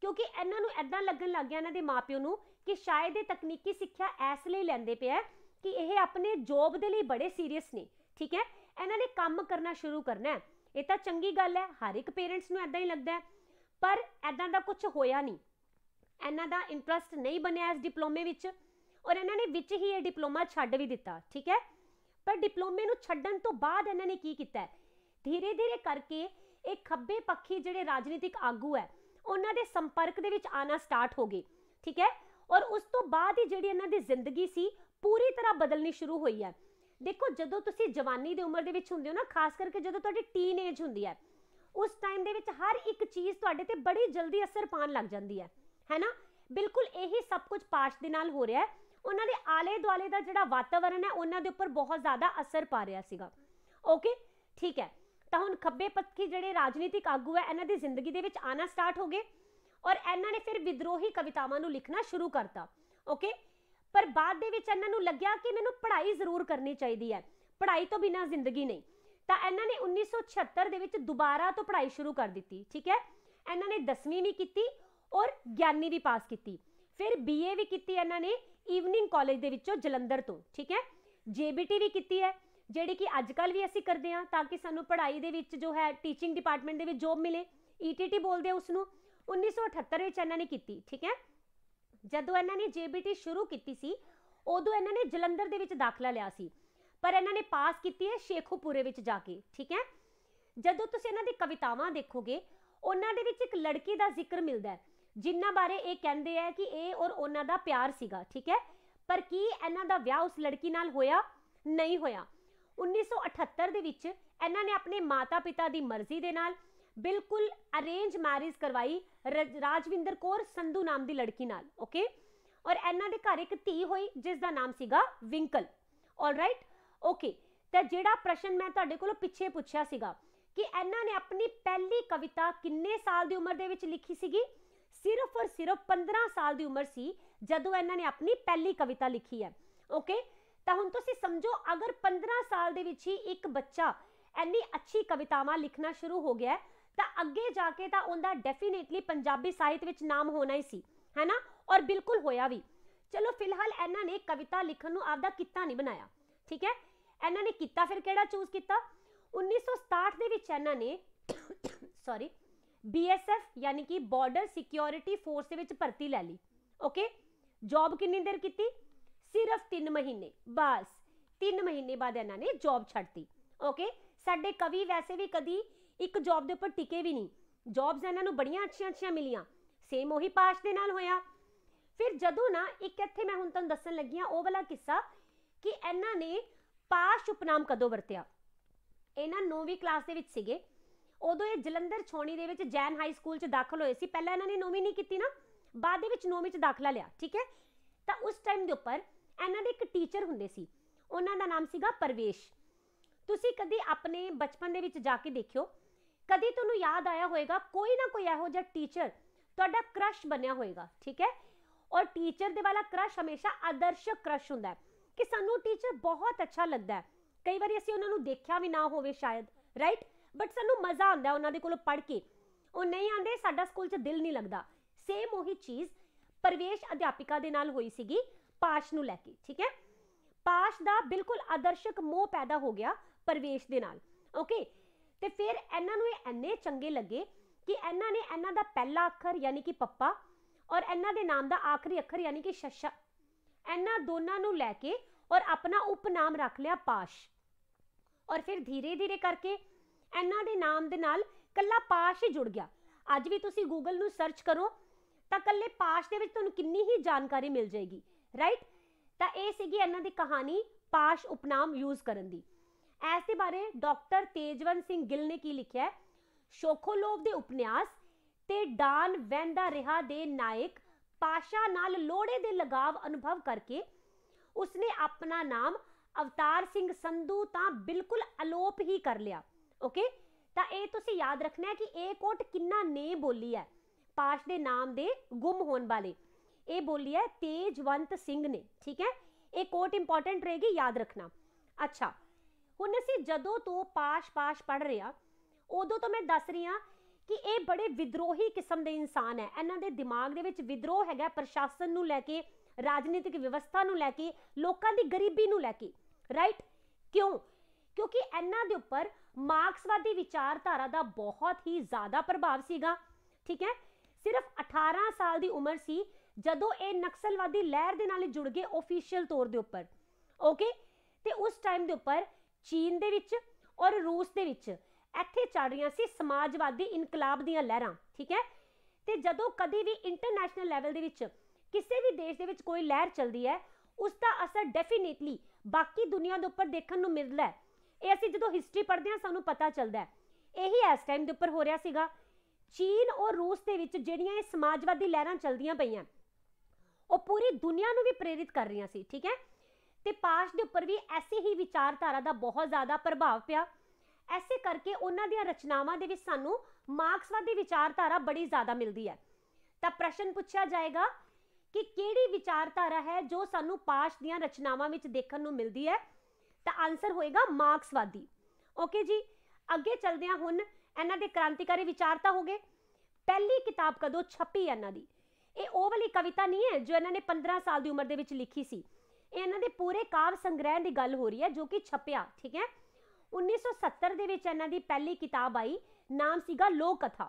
ਕਿਉਂਕਿ ਇਹਨਾਂ ਨੂੰ ਐਦਾਂ ਲੱਗਣ ਲੱਗ ਗਿਆ ਇਹਨਾਂ ਦੇ ਮਾਪਿਓ ਨੂੰ ਕਿ ਸ਼ਾਇਦ ਇਹ ਤਕਨੀਕੀ ਸਿੱਖਿਆ ਐਸ ਲਈ ਲੈਂਦੇ ਪਿਆ ਕਿ ਇਹ ਆਪਣੇ ਜੌਬ ਦੇ ਲਈ ਬੜੇ ਸੀਰੀਅਸ ਨੇ ਠੀਕ ਹੈ ਇਹਨਾਂ ਨੇ ਕੰਮ ਕਰਨਾ ਸ਼ੁਰੂ ਕਰਨਾ ਹੈ ਇਹ ਤਾਂ ਚੰਗੀ ਗੱਲ ਹੈ ਹਰ ਇੱਕ ਪੇਰੈਂਟਸ ਨੂੰ ਐਦਾਂ ਹੀ ਲੱਗਦਾ ਹੈ ਪਰ ਐਦਾਂ ਦਾ ਕੁਝ ਹੋਇਆ ਨਹੀਂ ਇਹਨਾਂ ਦਾ ਇੰਟਰਸਟ ਨਹੀਂ ਬਣਿਆ ਇਸ ਡਿਪਲੋਮੇ ਵਿੱਚ ਔਰ ਇਹਨਾਂ ਨੇ ਵਿੱਚ ਹੀ ਇਹ ਡਿਪਲੋਮਾ ਛੱਡ ਵੀ ਦਿੱਤਾ ਠੀਕ ਹੈ ਪਰ ਡਿਪਲੋਮੇ ਨੂੰ ਛੱਡਣ ਤੋਂ ਬਾਅਦ ਇਹਨਾਂ ਨੇ ਕੀ ਕੀਤਾ ਹੈ ਧੀਰੇ-ਧੀਰੇ ਕਰਕੇ ਇਹ ਖੱਬੇ ਪੱਖੀ ਜਿਹੜੇ ਰਾਜਨੀਤਿਕ ਆਗੂ ਹੈ ਉਹਨਾਂ ਦੇ ਸੰਪਰਕ ਦੇ ਵਿੱਚ ਆਣਾ ਸਟਾਰਟ ਹੋ ਗਏ ਠੀਕ ਹੈ ਔਰ ਉਸ ਤੋਂ ਬਾਅਦ ਹੀ ਜਿਹੜੀ ਇਹਨਾਂ ਦੀ ਜ਼ਿੰਦਗੀ ਸੀ ਪੂਰੀ ਤਰ੍ਹਾਂ ਬਦਲਣੀ ਸ਼ੁਰੂ ਹੋਈ ਹੈ ਦੇਖੋ ਜਦੋਂ ਤੁਸੀਂ ਜਵਾਨੀ ਦੀ ਉਮਰ ਦੇ ਵਿੱਚ ਹੁੰਦੇ ਹੋ ਨਾ ਖਾਸ ਕਰਕੇ ਜਦੋਂ ਤੁਹਾਡੀ ਟੀਨ ਏਜ ਹੁੰਦੀ ਹੈ ਉਸ ਟਾਈਮ ਦੇ ਵਿੱਚ ਹਰ ਇੱਕ ਚੀਜ਼ ਤੁਹਾਡੇ ਤੇ ਬੜੀ ਜਲਦੀ ਅਸਰ ਪਾਣ ਲੱਗ ਜਾਂਦੀ ਹੈ ਹੈਨਾ ਬਿਲਕੁਲ ਇਹੀ ਸਭ ਕੁਝ ਪਾਸ਼ ਦੇ ਨਾਲ ਹੋ ਰਿਹਾ ਹੈ ਉਹਨਾਂ ਦੇ ਆਲੇ ਦੁਆਲੇ ਦਾ ਜਿਹੜਾ ਵਾਤਾਵਰਣ ਹੈ ਉਹਨਾਂ ਦੇ ਉੱਪਰ ਬਹੁਤ ਜ਼ਿਆਦਾ ਅਸਰ ਪਾ ਰਿਹਾ ਸੀਗਾ ਓਕੇ ਠੀਕ ਹੈ ਤਾਂ ਹੁਣ ਖੱਬੇ ਪੱਖੀ ਜਿਹੜੇ ਰਾਜਨੀਤਿਕ ਆਗੂ ਹੈ ਇਹਨਾਂ ਦੀ ਜ਼ਿੰਦਗੀ ਦੇ ਵਿੱਚ ਆਣਾ ਸਟਾਰਟ ਹੋ ਗਏ ਔਰ ਇਹਨਾਂ ਨੇ ਫਿਰ ਵਿਦਰੋਹੀ ਕਵਿਤਾਵਾਂ ਨੂੰ ਲਿਖਣਾ ਸ਼ੁਰੂ ਕਰਤਾ ਓਕੇ ਪਰ ਬਾਅਦ ਦੇ ਵਿੱਚ ਇਹਨਾਂ ਨੂੰ ਲੱਗਿਆ ਕਿ ਮੈਨੂੰ ਪੜ੍ਹਾਈ ਜ਼ਰੂਰ ਕਰਨੀ ਚਾਹੀਦੀ ਹੈ ਪੜ੍ਹਾਈ ਤੋਂ ਬਿਨਾ ਜ਼ਿੰਦਗੀ ਨਹੀਂ ਤਾਂ ਇਹਨਾਂ ਨੇ 1976 ਦੇ ਵਿੱਚ ਦੁਬਾਰਾ ਤੋਂ ਪੜ੍ਹਾਈ ਸ਼ੁਰੂ ਕਰ ਦਿੱਤੀ ਠੀਕ ਹੈ ਇਹਨਾਂ ਨੇ 10ਵੀਂ ਵੀ ਕੀਤੀ ਔਰ 11ਵੀਂ ਵੀ ਪਾਸ ਕੀਤੀ ਫਿਰ ਬੀਏ ਵੀ ਕੀਤੀ ਇਹਨਾਂ ਨੇ ਈਵਨਿੰਗ ਕਾਲਜ ਦੇ ਵਿੱਚੋਂ ਜਲੰਧਰ ਤੋਂ ਠੀਕ ਹੈ ਜੀਬੀਟੀ ਵੀ ਕੀਤੀ ਹੈ ਜਿਹੜੀ ਕਿ ਅੱਜ ਕੱਲ ਵੀ ਅਸੀਂ ਕਰਦੇ ਹਾਂ ਤਾਂ ਕਿ ਸਾਨੂੰ ਪੜ੍ਹਾਈ ਦੇ ਵਿੱਚ ਜੋ ਹੈ ਟੀਚਿੰਗ ਡਿਪਾਰਟਮੈਂਟ ਦੇ ਵਿੱਚ ਜੋਬ ਮਿਲੇ ਈਟੀਟੀ e ਬੋਲਦੇ ਆ ਉਸ ਨੂੰ 1978 ਵਿੱਚ ਇਹਨਾਂ ਨੇ ਕੀਤੀ ਠੀਕ ਹੈ ਜਦੋਂ ਇਹਨਾਂ ਨੇ ਜੀਬੀਟੀ ਸ਼ੁਰੂ ਕੀਤੀ ਸੀ ਉਦੋਂ ਇਹਨਾਂ ਨੇ ਜਲੰਧਰ ਦੇ ਵਿੱਚ ਦਾਖਲਾ ਲਿਆ ਸੀ ਪਰ ਇਹਨਾਂ ਨੇ ਪਾਸ ਕੀਤੀ ਹੈ ਸ਼ੇਖੂਪੁਰੇ ਵਿੱਚ ਜਾ ਕੇ ਠੀਕ ਹੈ ਜਦੋਂ ਤੁਸੀਂ ਇਹਨਾਂ ਦੀ ਕਵਿਤਾਵਾਂ ਦੇਖੋਗੇ ਉਹਨਾਂ ਦੇ ਵਿੱਚ ਇੱਕ ਲੜਕੀ ਦਾ ਜ਼ਿਕਰ ਮਿਲਦਾ ਹੈ ਜਿਨ੍ਹਾਂ ਬਾਰੇ ਇਹ ਕਹਿੰਦੇ ਆ ਕਿ ਇਹ ਔਰ ਉਹਨਾਂ ਦਾ ਪਿਆਰ ਸੀਗਾ ਠੀਕ ਹੈ ਪਰ ਕੀ ਇਹਨਾਂ ਦਾ ਵਿਆਹ ਉਸ ਲੜਕੀ ਨਾਲ ਹੋਇਆ ਨਹੀਂ ਹੋਇਆ 1978 ਦੇ ਵਿੱਚ ਇਹਨਾਂ ਨੇ ਆਪਣੇ ਮਾਤਾ-ਪਿਤਾ ਦੀ ਮਰਜ਼ੀ ਦੇ ਨਾਲ ਬਿਲਕੁਲ ਅਰੇਂਜ ਮੈਰਿਜ ਕਰਵਾਈ ਰਾਜਵਿੰਦਰ ਕੌਰ ਸੰਧੂ ਨਾਮ ਦੀ ਲੜਕੀ ਨਾਲ ਓਕੇ ਔਰ ਇਹਨਾਂ ਦੇ ਘਰ ਇੱਕ ਧੀ ਹੋਈ ਜਿਸ ਦਾ ਨਾਮ ਸੀਗਾ ਵਿੰਕਲ ਰਾਈਟ ਓਕੇ ਤਾਂ ਜਿਹੜਾ ਪ੍ਰਸ਼ਨ ਮੈਂ ਤੁਹਾਡੇ ਕੋਲੋਂ ਪਿੱਛੇ ਪੁੱਛਿਆ ਸੀਗਾ ਕਿ ਇਹਨਾਂ ਨੇ ਆਪਣੀ ਪਹਿਲੀ ਕਵਿਤਾ ਕਿੰਨੇ ਸਾਲ ਦੀ ਉਮਰ ਦੇ ਵਿੱਚ ਲਿਖੀ ਸੀਗੀ ਸਿਰਫ ਔਰ ਸਿਰਫ 15 ਸਾਲ ਦੀ ਉਮਰ ਸੀ ਜਦੋਂ ਇਹਨਾਂ ਨੇ ਆਪਣੀ ਪਹਿਲੀ ਕਵਿਤਾ ਲਿਖੀ ਹੈ ਓਕੇ ਤਾਂ ਹੁਣ ਤੁਸੀਂ ਸਮਝੋ ਅਗਰ 15 ਸਾਲ ਦੇ ਵਿੱਚ ਹੀ ਇੱਕ ਬੱਚਾ ਇੰਨੀ ਅੱਛੀ ਕਵਿਤਾਵਾਂ ਲਿਖਣਾ ਸ਼ੁਰੂ ਹੋ ਗਿਆ ਤਾਂ ਅੱਗੇ ਜਾ ਕੇ ਤਾਂ ਉਹਦਾ ਡੈਫੀਨੇਟਲੀ ਪੰਜਾਬੀ ਸਾਹਿਤ ਵਿੱਚ ਨਾਮ ਹੋਣਾ ਹੀ ਸੀ ਹੈਨਾ ਔਰ ਬਿਲਕੁਲ ਹੋਇਆ ਵੀ ਚਲੋ ਫਿਲਹਾਲ ਇਹਨਾਂ ਨੇ ਕਵਿਤਾ ਲਿਖਣ ਨੂੰ ਆਪਦਾ ਕਿੱਤਾ ਨਹੀਂ ਬਣਾਇਆ ਠੀਕ ਹੈ ਇਹਨਾਂ ਨੇ ਕਿੱਤਾ ਫਿਰ ਕਿਹੜਾ ਚੂਜ਼ ਕੀਤਾ 1967 ਦੇ ਵਿੱਚ ਇਹਨਾਂ ਨੇ ਸੌਰੀ (coughs) ਬੀਐਸਐਫ ਯਾਨੀ ਕਿ ਬਾਰਡਰ ਸਿਕਿਉਰਿਟੀ ਫੋਰਸ ਦੇ ਵਿੱਚ ਭਰਤੀ ਲੈ ਲਈ ਓਕੇ ਜੌਬ ਕਿੰਨੀ ਦਿਨ ਕੀਤੀ ਸਿਰਫ 3 ਮਹੀਨੇ ਬਸ 3 ਮਹੀਨੇ ਬਾਅਦ ਇਹਨਾਂ ਨੇ ਜੌਬ ਛੱਡਤੀ ਓਕੇ ਸਾਡੇ ਕਵੀ ਵੈਸੇ ਵੀ ਕਦੀ ਇੱਕ ਜੌਬ ਦੇ ਉੱਪਰ ਟਿਕੇ ਵੀ ਨਹੀਂ ਜੌਬਸ ਇਹਨਾਂ ਨੂੰ ਬੜੀਆਂ ਅੱਛੀਆਂ-ਅੱਛੀਆਂ ਮਿਲੀਆਂ ਸੇਮ ਉਹੀ ਪਾਸ਼ ਦੇ ਨਾਲ ਹੋਇਆ ਫਿਰ ਜਦੋਂ ਨਾ ਇੱਕ ਇੱਥੇ ਮੈਂ ਹੁਣ ਤੁਹਾਨੂੰ ਦੱਸਣ ਲੱਗੀ ਆ ਉਹ ਵਾਲਾ ਕਿੱਸਾ ਕਿ ਇਹਨਾਂ ਨੇ ਪਾਸ਼ ਉਪਨਾਮ ਕਦੋਂ ਵਰਤਿਆ ਇਹਨਾਂ 9ਵੀਂ ਕਲਾਸ ਦੇ ਵਿੱਚ ਸੀਗੇ ਉਦੋਂ ਇਹ ਜਲੰਧਰ ਛੋਣੀ ਦੇ ਵਿੱਚ ਜੈਨ ਹਾਈ ਸਕੂਲ 'ਚ ਦਾਖਲ ਹੋਏ ਸੀ ਪਹਿਲਾਂ ਇਹਨਾਂ ਨੇ ਨੌਵੀਂ ਨਹੀਂ ਕੀਤੀ ਨਾ ਬਾਅਦ ਦੇ ਵਿੱਚ ਨੌਵੀਂ 'ਚ ਦਾਖਲਾ ਲਿਆ ਠੀਕ ਹੈ ਤਾਂ ਉਸ ਟਾਈਮ ਦੇ ਉੱਪਰ ਇਹਨਾਂ ਦੇ ਇੱਕ ਟੀਚਰ ਹੁੰਦੇ ਸੀ ਉਹਨਾਂ ਦਾ ਨਾਮ ਸੀਗਾ ਪਰਵੇਸ਼ ਤੁਸੀਂ ਕਦੀ ਆਪਣੇ ਬਚਪਨ ਦੇ ਵਿੱਚ ਜਾ ਕੇ ਦੇਖਿਓ ਕਦੀ ਤੁਹਾਨੂੰ ਯਾਦ ਆਇਆ ਹੋਵੇਗਾ ਕੋਈ ਨਾ ਕੋਈ ਇਹੋ ਜਿਹਾ ਟੀਚਰ ਤੁਹਾਡਾ ਕ੍ਰਸ਼ ਬਣਿਆ ਹੋਵੇਗਾ ਠੀਕ ਹੈ ਔਰ ਟੀਚਰ ਦੇ ਵਾਲਾ ਕ੍ਰਸ਼ ਹਮੇਸ਼ਾ ਆਦਰਸ਼ਕ ਕ੍ਰਸ਼ ਹੁੰਦਾ ਹੈ ਕਿ ਸਾਨੂੰ ਟੀਚਰ ਬਹੁਤ ਅੱਛਾ ਲੱਗਦਾ ਹੈ ਕਈ ਵਾਰੀ ਅਸੀਂ ਉਹਨਾਂ ਨੂੰ ਦੇਖਿਆ ਵੀ ਨਾ ਹੋਵੇ ਸ਼ਾਇਦ ਰਾਈਟ ਬਟ ਸਾਨੂੰ ਮਜ਼ਾ ਆਉਂਦਾ ਉਹਨਾਂ ਦੇ ਕੋਲੋਂ ਪੜ੍ਹ ਕੇ ਉਹ ਨਹੀਂ ਆਂਦੇ ਸਾਡਾ ਸਕੂਲ 'ਚ ਦਿਲ ਨਹੀਂ ਲੱਗਦਾ ਸੇਮ ਉਹੀ ਚੀਜ਼ ਪਰਵੇਸ਼ ਅਧਿਆਪਿਕਾ ਦੇ ਨਾਲ ਹੋਈ ਸੀਗੀ ਪਾਸ਼ ਨੂੰ ਲੈ ਕੇ ਠੀਕ ਹੈ ਪਾਸ਼ ਦਾ ਬਿਲਕੁਲ ਆਦਰਸ਼ਕ ਮੋਹ ਪੈਦਾ ਹੋ ਗਿਆ ਪਰਵੇਸ਼ ਦੇ ਨਾਲ ਓਕੇ ਤੇ ਫਿਰ ਇਹਨਾਂ ਨੂੰ ਇਹ ਐਨੇ ਚੰਗੇ ਲੱਗੇ ਕਿ ਇਹਨਾਂ ਨੇ ਇਹਨਾਂ ਦਾ ਪਹਿਲਾ ਅੱਖਰ ਯਾਨੀ ਕਿ ਪੱਪਾ ਔਰ ਇਹਨਾਂ ਦੇ ਨਾਮ ਦਾ ਆਖਰੀ ਅੱਖਰ ਯਾਨੀ ਕਿ ਸ਼ਸ਼ਾ ਇਹਨਾਂ ਦੋਨਾਂ ਨੂੰ ਲੈ ਕੇ ਔਰ ਆਪਣਾ ਉਪਨਾਮ ਰੱਖ ਲਿਆ ਪਾਸ਼ ਔਰ ਫਿਰ ਧੀਰੇ-ਧੀਰੇ ਕਰਕੇ ਇਹਨਾਂ ਦੇ ਨਾਮ ਦੇ ਨਾਲ ਕੱਲਾ ਪਾਸ਼ ਹੀ ਜੁੜ ਗਿਆ ਅੱਜ ਵੀ ਤੁਸੀਂ ਗੂਗਲ ਨੂੰ ਸਰਚ ਕਰੋ ਤਾਂ ਕੱਲੇ ਪਾਸ਼ ਦੇ ਵਿੱਚ ਤੁਹਾਨੂੰ ਕਿੰਨੀ ਹੀ ਜਾਣਕਾਰੀ ਮਿਲ ਜਾਏਗੀ ਰਾਈਟ ਤਾਂ ਇਹ ਸੀਗੀ ਇਹਨਾਂ ਦੀ ਕਹਾਣੀ ਪਾਸ਼ ਉਪਨਾਮ ਯੂਜ਼ ਕਰਨ ਦੀ ਇਸ ਦੇ ਬਾਰੇ ਡਾਕਟਰ ਤੇਜਵੰਤ ਸਿੰਘ ਗਿੱਲ ਨੇ ਕੀ ਲਿਖਿਆ ਹੈ ਸ਼ੋਖੋਲੋਵ ਦੇ ਉਪਨਿਆਸ ਤੇ ਡਾਨ ਵੈਂਦਾ ਰਿਹਾ ਦੇ ਨਾਇਕ ਪਾਸ਼ਾ ਨਾਲ ਲੋੜੇ ਦੇ ਲਗਾਵ ਅਨੁਭਵ ਕਰਕੇ ਉਸਨੇ ਆਪਣਾ ਨਾਮ ਅਵਤਾਰ ਸਿੰਘ ਸੰਧੂ ਤਾਂ ਬਿਲਕੁਲ ਅਲੋਪ ਹੀ ਕਰ ਲਿਆ ਓਕੇ ਤਾਂ ਇਹ ਤੁਸੀਂ ਯਾਦ ਰੱਖਣਾ ਹੈ ਕਿ ਇਹ ਕੋਟ ਕਿੰਨਾ ਨੇ ਬੋਲੀ ਹੈ ਪਾਸ਼ ਦੇ ਨਾਮ ਦੇ ਗੁੰਮ ਹੋਣ ਵਾਲੇ ਇਹ ਬੋਲੀ ਹੈ ਤੇਜਵੰਤ ਸਿੰਘ ਨੇ ਠੀਕ ਹੈ ਇਹ ਕੋਟ ਇੰਪੋਰਟੈਂਟ ਰਹੇਗੀ ਯਾਦ ਰੱਖਣਾ ਅੱਛਾ ਹੁਣ ਅਸੀਂ ਜਦੋਂ ਤੋਂ ਪਾਸ਼ ਪਾਸ਼ ਪੜ ਰਿਆ ਉਦੋਂ ਤੋਂ ਮੈਂ ਦੱਸ ਰਹੀ ਹਾਂ ਕਿ ਇਹ ਬੜੇ ਵਿਦਰੋਹੀ ਕਿਸਮ ਦੇ ਇਨਸਾਨ ਹੈ ਇਹਨਾਂ ਦੇ ਦਿਮਾਗ ਦੇ ਵਿੱਚ ਵਿਦਰੋਹ ਹੈਗਾ ਪ੍ਰਸ਼ਾਸਨ ਨੂੰ ਲੈ ਕੇ ਰਾਜਨੀਤਿਕ ਵਿਵਸਥਾ ਨੂੰ ਲੈ ਕੇ ਲੋਕਾਂ ਦੀ ਗਰੀਬੀ ਨੂੰ ਲੈ ਕੇ ਰਾਈਟ ਕਿਉਂ ਕਿਉਂਕਿ ਇਹਨਾਂ ਦੇ ਉੱਪਰ ਮਾਰਕਸਵਾਦੀ ਵਿਚਾਰਧਾਰਾ ਦਾ ਬਹੁਤ ਹੀ ਜ਼ਿਆਦਾ ਪ੍ਰਭਾਵ ਸੀਗਾ ਠੀਕ ਹੈ ਸਿਰਫ 18 ਸਾਲ ਦੀ ਉਮਰ ਸੀ ਜਦੋਂ ਇਹ ਨਕਸਲਵਾਦੀ ਲਹਿਰ ਦੇ ਨਾਲ ਜੁੜ ਗਏ ਅਫੀਸ਼ੀਅਲ ਤੌਰ ਦੇ ਉੱਪਰ ਓਕੇ ਤੇ ਉਸ ਟਾਈਮ ਦੇ ਉੱਪਰ ਚੀਨ ਦੇ ਵਿੱਚ ਔਰ ਰੂਸ ਦੇ ਵਿੱਚ ਇੱਥੇ ਚੱਲ ਰਹੀਆਂ ਸੀ ਸਮਾਜਵਾਦੀ ਇਨਕਲਾਬ ਦੀਆਂ ਲਹਿਰਾਂ ਠੀਕ ਹੈ ਤੇ ਜਦੋਂ ਕਦੀ ਵੀ ਇੰਟਰਨੈਸ਼ਨਲ ਲੈਵਲ ਦੇ ਵਿੱਚ ਕਿਸੇ ਵੀ ਦੇਸ਼ ਦੇ ਵਿੱਚ ਕੋਈ ਲਹਿਰ ਚੱਲਦੀ ਹੈ ਉਸ ਦਾ ਅਸਰ ਡੈਫੀਨਿਟਲੀ ਬਾਕੀ ਦੁਨੀਆ ਦੇ ਉੱਪਰ ਦੇਖਣ ਨੂੰ ਮਿਲਦਾ ਹੈ ਇਹ ਅਸੀਂ ਜਦੋਂ ਹਿਸਟਰੀ ਪੜ੍ਹਦੇ ਹਾਂ ਸਾਨੂੰ ਪਤਾ ਚੱਲਦਾ ਹੈ ਇਹੀ ਇਸ ਟਾਈਮ ਦੇ ਉੱਪਰ ਹੋ ਰਿਹਾ ਸੀਗਾ ਚੀਨ ਔਰ ਰੂਸ ਦੇ ਵਿੱਚ ਜਿਹੜੀਆਂ ਇਹ ਸਮਾਜਵਾਦੀ ਲਹਿਰਾਂ ਚੱਲਦੀਆਂ ਪਈਆਂ ਉਹ ਪੂਰੀ ਦੁਨੀਆ ਨੂੰ ਵੀ ਪ੍ਰੇਰਿਤ ਕਰ ਰਹੀਆਂ ਸੀ ਠੀਕ ਹੈ ਤੇ ਪਾਸ਼ ਦੇ ਉੱਪਰ ਵੀ ਐਸੀ ਹੀ ਵਿਚਾਰਧਾਰਾ ਦਾ ਬਹੁਤ ਜ਼ਿਆਦਾ ਪ੍ਰਭਾਵ ਪਿਆ ਐਸੇ ਕਰਕੇ ਉਹਨਾਂ ਦੀਆਂ ਰਚਨਾਵਾਂ ਦੇ ਵਿੱਚ ਸਾਨੂੰ ਮਾਰਕਸਵਾਦੀ ਵਿਚਾਰਧਾਰਾ ਬੜੀ ਜ਼ਿਆਦਾ ਮਿਲਦੀ ਹੈ ਤਾਂ ਪ੍ਰਸ਼ਨ ਪੁੱਛਿਆ ਜਾਏਗਾ ਕਿ ਕਿਹੜੀ ਵਿਚਾਰਧਾਰਾ ਹੈ ਜੋ ਸਾਨੂੰ ਪਾਸ਼ ਦੀਆਂ ਰਚਨਾਵਾਂ ਵਿੱਚ ਦੇਖਣ ਨੂੰ ਮਿਲਦੀ ਹੈ ਤਾਂ ਆਨਸਰ ਹੋਏਗਾ ਮਾਰਕਸਵਾਦੀ ਓਕੇ ਜੀ ਅੱਗੇ ਚਲਦੇ ਹਾਂ ਹੁਣ ਇਹਨਾਂ ਦੇ ਕ੍ਰਾਂਤੀਕਾਰੀ ਵਿਚਾਰ ਤਾਂ ਹੋ ਗਏ ਪਹਿਲੀ ਕਿਤਾਬ ਕਦੋਂ ਛਪੀ ਇਹਨਾਂ ਦੀ ਇਹ ਉਹ ਵਾਲੀ ਕਵਿਤਾ ਨਹੀਂ ਹੈ ਜੋ ਇਹਨਾਂ ਨੇ 15 ਸਾਲ ਦੀ ਉਮਰ ਦੇ ਵਿੱਚ ਲਿਖੀ ਸੀ ਇਹ ਇਹਨਾਂ ਦੇ ਪੂਰੇ ਕਾਵ ਸੰਗ੍ਰਹਿ ਦੀ ਗੱਲ ਹੋ ਰਹੀ ਹੈ ਜੋ ਕਿ ਛਪਿਆ ਠੀਕ ਹੈ 1970 ਦੇ ਵਿੱਚ ਇਹਨਾਂ ਦੀ ਪਹਿਲੀ ਕਿਤਾਬ ਆਈ ਨਾਮ ਸੀਗਾ ਲੋਕ ਕਥਾ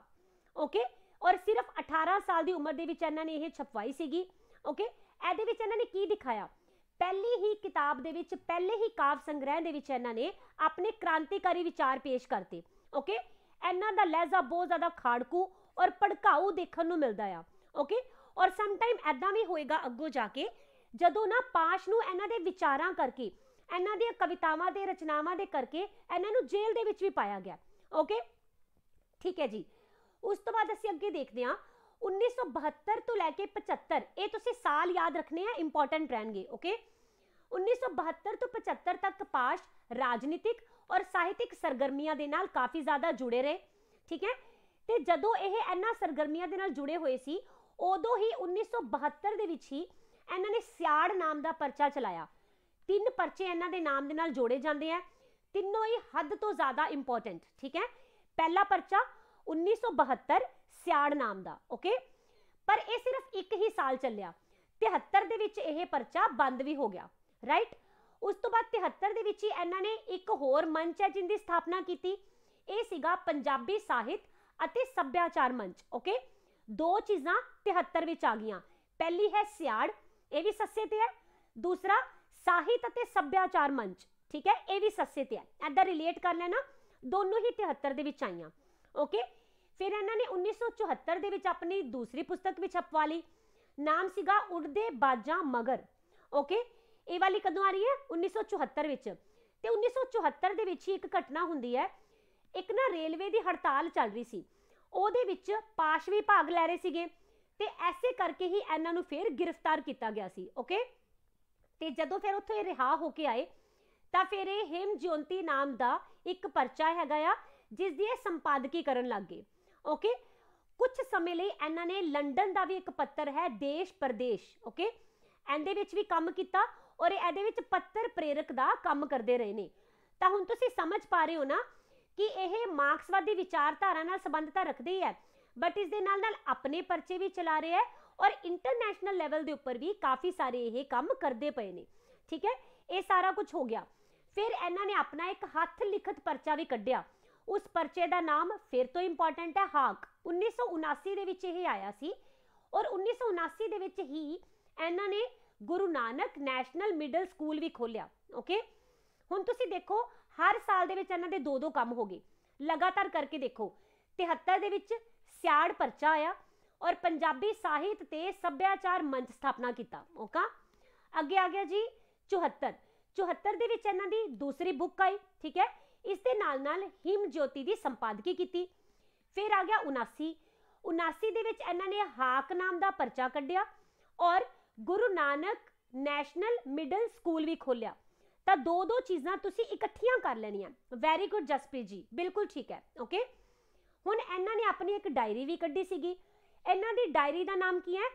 ਓਕੇ ਔਰ ਸਿਰਫ 18 ਸਾਲ ਦੀ ਉਮਰ ਦੇ ਵਿੱਚ ਇਹਨਾਂ ਨੇ ਇਹ ਛਪਵਾਈ ਸੀਗੀ ਓਕੇ ਇਹਦੇ ਵਿੱਚ ਇਹਨਾਂ ਨੇ ਕੀ ਦਿਖਾਇਆ ਪਹਿਲੀ ਹੀ ਕਿਤਾਬ ਦੇ ਵਿੱਚ ਪਹਿਲੇ ਹੀ ਕਾਵ ਸੰਗ੍ਰਹਿ ਦੇ ਵਿੱਚ ਇਹਨਾਂ ਨੇ ਆਪਣੇ ਕ੍ਰਾਂਤੀਕਾਰੀ ਵਿਚਾਰ ਪੇਸ਼ ਕਰਤੇ ਓਕੇ ਇਹਨਾਂ ਦਾ ਲਹਿਜ਼ਾ ਬਹੁਤ ਜ਼ਿਆਦਾ ਖਾੜਕੂ ਔਰ ਭੜਕਾਊ ਦੇਖਣ ਨੂੰ ਮਿਲਦਾ ਆ ਓਕੇ ਔਰ ਸਮ ਟਾਈਮ ਐਦਾਂ ਵੀ ਹੋਏਗਾ ਅੱਗੋਂ ਜਾ ਕੇ ਜਦੋਂ ਨਾ ਪਾਸ਼ ਨੂੰ ਇਹਨਾਂ ਦੇ ਵਿਚਾਰਾਂ ਕਰਕੇ ਇਹਨਾਂ ਦੀਆਂ ਕਵਿਤਾਵਾਂ ਦੇ ਰਚਨਾਵਾਂ ਦੇ ਕਰਕੇ ਇਹਨਾਂ ਨੂੰ ਜੇਲ੍ਹ ਦੇ ਵਿੱਚ ਵੀ ਪਾਇਆ ਗਿਆ ਓਕੇ ਠੀਕ ਹੈ ਜੀ ਉਸ ਤੋਂ ਬਾਅਦ ਅਸੀਂ ਅੱਗੇ ਦੇਖਦੇ ਹਾਂ 1972 ਤੋਂ ਲੈ ਕੇ 75 ਇਹ ਤੁਸੀਂ ਸਾਲ ਯਾਦ ਰੱਖਨੇ ਆ ਇੰਪੋਰਟੈਂਟ ਰਹਿਣਗੇ ਓਕੇ 1972 ਤੋਂ 75 ਤੱਕ ਕਪਾਸ਼ ਰਾਜਨੀਤਿਕ ਔਰ ਸਾਹਿਤਿਕ ਸਰਗਰਮੀਆਂ ਦੇ ਨਾਲ ਕਾਫੀ ਜ਼ਿਆਦਾ ਜੁੜੇ ਰਹੇ ਠੀਕ ਹੈ ਤੇ ਜਦੋਂ ਇਹ ਇੰਨਾ ਸਰਗਰਮੀਆਂ ਦੇ ਨਾਲ ਜੁੜੇ ਹੋਏ ਸੀ ਉਦੋਂ ਹੀ 1972 ਦੇ ਵਿੱਚ ਹੀ ਇਹਨਾਂ ਨੇ ਸਿਆੜ ਨਾਮ ਦਾ ਪਰਚਾ ਚਲਾਇਆ ਤਿੰਨ ਪਰਚੇ ਇਹਨਾਂ ਦੇ ਨਾਮ ਦੇ ਨਾਲ ਜੋੜੇ ਜਾਂਦੇ ਆ ਤਿੰਨੋਂ ਹੀ ਹੱਦ ਤੋਂ ਜ਼ਿਆਦਾ ਇੰਪੋਰਟੈਂਟ ਠੀਕ ਹੈ ਪਹਿਲਾ ਪਰਚਾ 1972 ਸਿਆੜ ਨਾਮ ਦਾ ਓਕੇ ਪਰ ਇਹ ਸਿਰਫ ਇੱਕ ਹੀ ਸਾਲ ਚੱਲਿਆ 73 ਦੇ ਵਿੱਚ ਇਹ ਪਰਚਾ ਬੰਦ ਵੀ ਹੋ ਗਿਆ ਰਾਈਟ ਉਸ ਤੋਂ ਬਾਅਦ 73 ਦੇ ਵਿੱਚ ਹੀ ਇਹਨਾਂ ਨੇ ਇੱਕ ਹੋਰ ਮੰਚ ਹੈ ਜਿੰਦੀ ਸਥਾਪਨਾ ਕੀਤੀ ਇਹ ਸੀਗਾ ਪੰਜਾਬੀ ਸਾਹਿਤ ਅਤੇ ਸੱਭਿਆਚਾਰ ਮੰਚ ਓਕੇ ਦੋ ਚੀਜ਼ਾਂ 73 ਵਿੱਚ ਆ ਗਈਆਂ ਪਹਿਲੀ ਹੈ ਸਿਆੜ ਇਹ ਵੀ ਸੱਸੇ ਤੇ ਹੈ ਦੂਸਰਾ ਸਾਹਿਤ ਅਤੇ ਸੱਭਿਆਚਾਰ ਮੰਚ ਠੀਕ ਹੈ ਇਹ ਵੀ ਸੱਸੇ ਤੇ ਹੈ ਐਦਾਂ ਰਿਲੇਟ ਕਰ ਲੈਣਾ ਦੋਨੋਂ ਹੀ 73 ਦੇ ਵਿੱਚ ਆਈਆਂ ਓਕੇ ਫਿਰ ਇਹਨਾਂ ਨੇ 1974 ਦੇ ਵਿੱਚ ਆਪਣੀ ਦੂਸਰੀ ਪੁਸਤਕ ਵੀ ਛਪਵਾ ਲਈ ਨਾਮ ਸੀਗਾ ਉੜਦੇ ਬਾਜਾਂ ਮਗਰ ਓਕੇ ਇਹ ਵਾਲੀ ਕਦੋਂ ਆ ਰਹੀ ਹੈ 1974 ਵਿੱਚ ਤੇ 1974 ਦੇ ਵਿੱਚ ਹੀ ਇੱਕ ਘਟਨਾ ਹੁੰਦੀ ਹੈ ਇੱਕ ਨਾ ਰੇਲਵੇ ਦੀ ਹੜਤਾਲ ਚੱਲ ਰਹੀ ਸੀ ਉਹਦੇ ਵਿੱਚ ਪਾਸ਼ ਵੀ ਭਾਗ ਲੈ ਰਹੇ ਸੀਗੇ ਤੇ ਐਸੇ ਕਰਕੇ ਹੀ ਇਹਨਾਂ ਨੂੰ ਫਿਰ ਗ੍ਰਿਫਤਾਰ ਕੀਤਾ ਗਿਆ ਸੀ ਓਕੇ ਤੇ ਜਦੋਂ ਫਿਰ ਉੱਥੇ ਰਿਹਾ ਹੋ ਕੇ ਆਏ ਤਾਂ ਫਿਰ ਇਹ ਹਿਮ ਜਯੰਤੀ ਨਾਮ ਦਾ ਇੱਕ ਪਰਚਾ ਹੈਗਾ ਆ ਜਿਸ ਦੀ ਇਹ ਸੰਪਾਦਕੀ ਕਰਨ ਲੱਗੇ ਓਕੇ ਕੁਝ ਸਮੇਂ ਲਈ ਇਹਨਾਂ ਨੇ ਲੰਡਨ ਦਾ ਵੀ ਇੱਕ ਪੱਤਰ ਹੈ ਦੇਸ਼ ਪ੍ਰਦੇਸ਼ ਓਕੇ ਇਹਦੇ ਵਿੱਚ ਵੀ ਕੰਮ ਕੀਤਾ ਔਰ ਇਹਦੇ ਵਿੱਚ ਪੱਤਰ ਪ੍ਰੇਰਕ ਦਾ ਕੰਮ ਕਰਦੇ ਰਹੇ ਨੇ ਤਾਂ ਹੁਣ ਤੁਸੀਂ ਸਮਝ ਪਾ ਰਹੇ ਹੋ ਨਾ ਕਿ ਇਹ ਮਾਰਕਸਵਾਦੀ ਵਿਚਾਰਧਾਰਾ ਨਾਲ ਸੰਬੰਧਤਾ ਰੱਖਦੀ ਹੈ ਬਟ ਇਸ ਦੇ ਨਾਲ ਨਾਲ ਆਪਣੇ ਪਰਚੇ ਵੀ ਚਲਾ ਰਿਹਾ ਹੈ ਔਰ ਇੰਟਰਨੈਸ਼ਨਲ ਲੈਵਲ ਦੇ ਉੱਪਰ ਵੀ ਕਾਫੀ ਸਾਰੇ ਇਹ ਕੰਮ ਕਰਦੇ ਪਏ ਨੇ ਠੀਕ ਹੈ ਇਹ ਸਾਰਾ ਕੁਝ ਹੋ ਗਿਆ ਫਿਰ ਇਹਨਾਂ ਨੇ ਆਪਣਾ ਇੱਕ ਹੱਥ ਲਿਖਤ ਪਰਚਾ ਵੀ ਕੱਢਿਆ ਉਸ ਪਰਚੇ ਦਾ ਨਾਮ ਫਿਰ ਤੋਂ ਇੰਪੋਰਟੈਂਟ ਹੈ ਹਾਕ 1979 ਦੇ ਵਿੱਚ ਇਹ ਆਇਆ ਸੀ ਔਰ 1979 ਦੇ ਵਿੱਚ ਹੀ ਇਹਨਾਂ ਨੇ Guru Nanak national middle school ਵੀ ਖੋਲਿਆ ਓਕੇ ਹੁਣ ਤੁਸੀਂ ਦੇਖੋ ਹਰ ਸਾਲ ਦੇ ਵਿੱਚ ਇਹਨਾਂ ਦੇ ਦੋ ਦੋ ਕੰਮ ਹੋ ਗਏ ਲਗਾਤਾਰ ਕਰਕੇ ਦੇਖੋ 73 ਦੇ ਵਿੱਚ ਸਿਆੜ ਪਰਚਾ ਆਇਆ ਔਰ ਪੰਜਾਬੀ ਸਾਹਿਤ ਤੇ ਸੱਭਿਆਚਾਰ ਮੰਚ ਸਥਾਪਨਾ ਕੀਤਾ ਓਕਾ ਅੱਗੇ ਆ ਗਿਆ ਜੀ 74 74 ਦੇ ਵਿੱਚ ਇਹਨਾਂ ਦੀ ਦੂਸਰੀ ਬੁੱਕ ਆਈ ਠੀਕ ਹੈ ਇਸ ਦੇ ਨਾਲ ਨਾਲ ਹਿਮ ਜੋਤੀ ਦੀ ਸੰਪਾਦਕੀ ਕੀਤੀ ਫਿਰ ਆ ਗਿਆ 79 79 ਦੇ ਵਿੱਚ ਇਹਨਾਂ ਨੇ ਹਾਕ ਨਾਮ ਦਾ ਪਰਚਾ ਕੱਢਿਆ ਔਰ Guru Nanak national middle school ਵੀ ਖੋਲਿਆ ਤਾਂ ਦੋ ਦੋ ਚੀਜ਼ਾਂ ਤੁਸੀਂ ਇਕੱਠੀਆਂ ਕਰ ਲੈਣੀਆਂ ਵੈਰੀ ਗੁੱਡ ਜਸਪ੍ਰੀਤ ਜੀ ਬਿਲਕੁਲ ਠੀਕ ਹੈ ਓਕੇ ਹੁਣ ਇਹਨਾਂ ਨੇ ਆਪਣੀ ਇੱਕ ਡਾਇਰੀ ਵੀ ਕੱਢੀ ਸੀਗੀ ਇਹਨਾਂ ਦੀ ਡਾਇਰੀ ਦਾ ਨਾਮ ਕੀ ਹੈ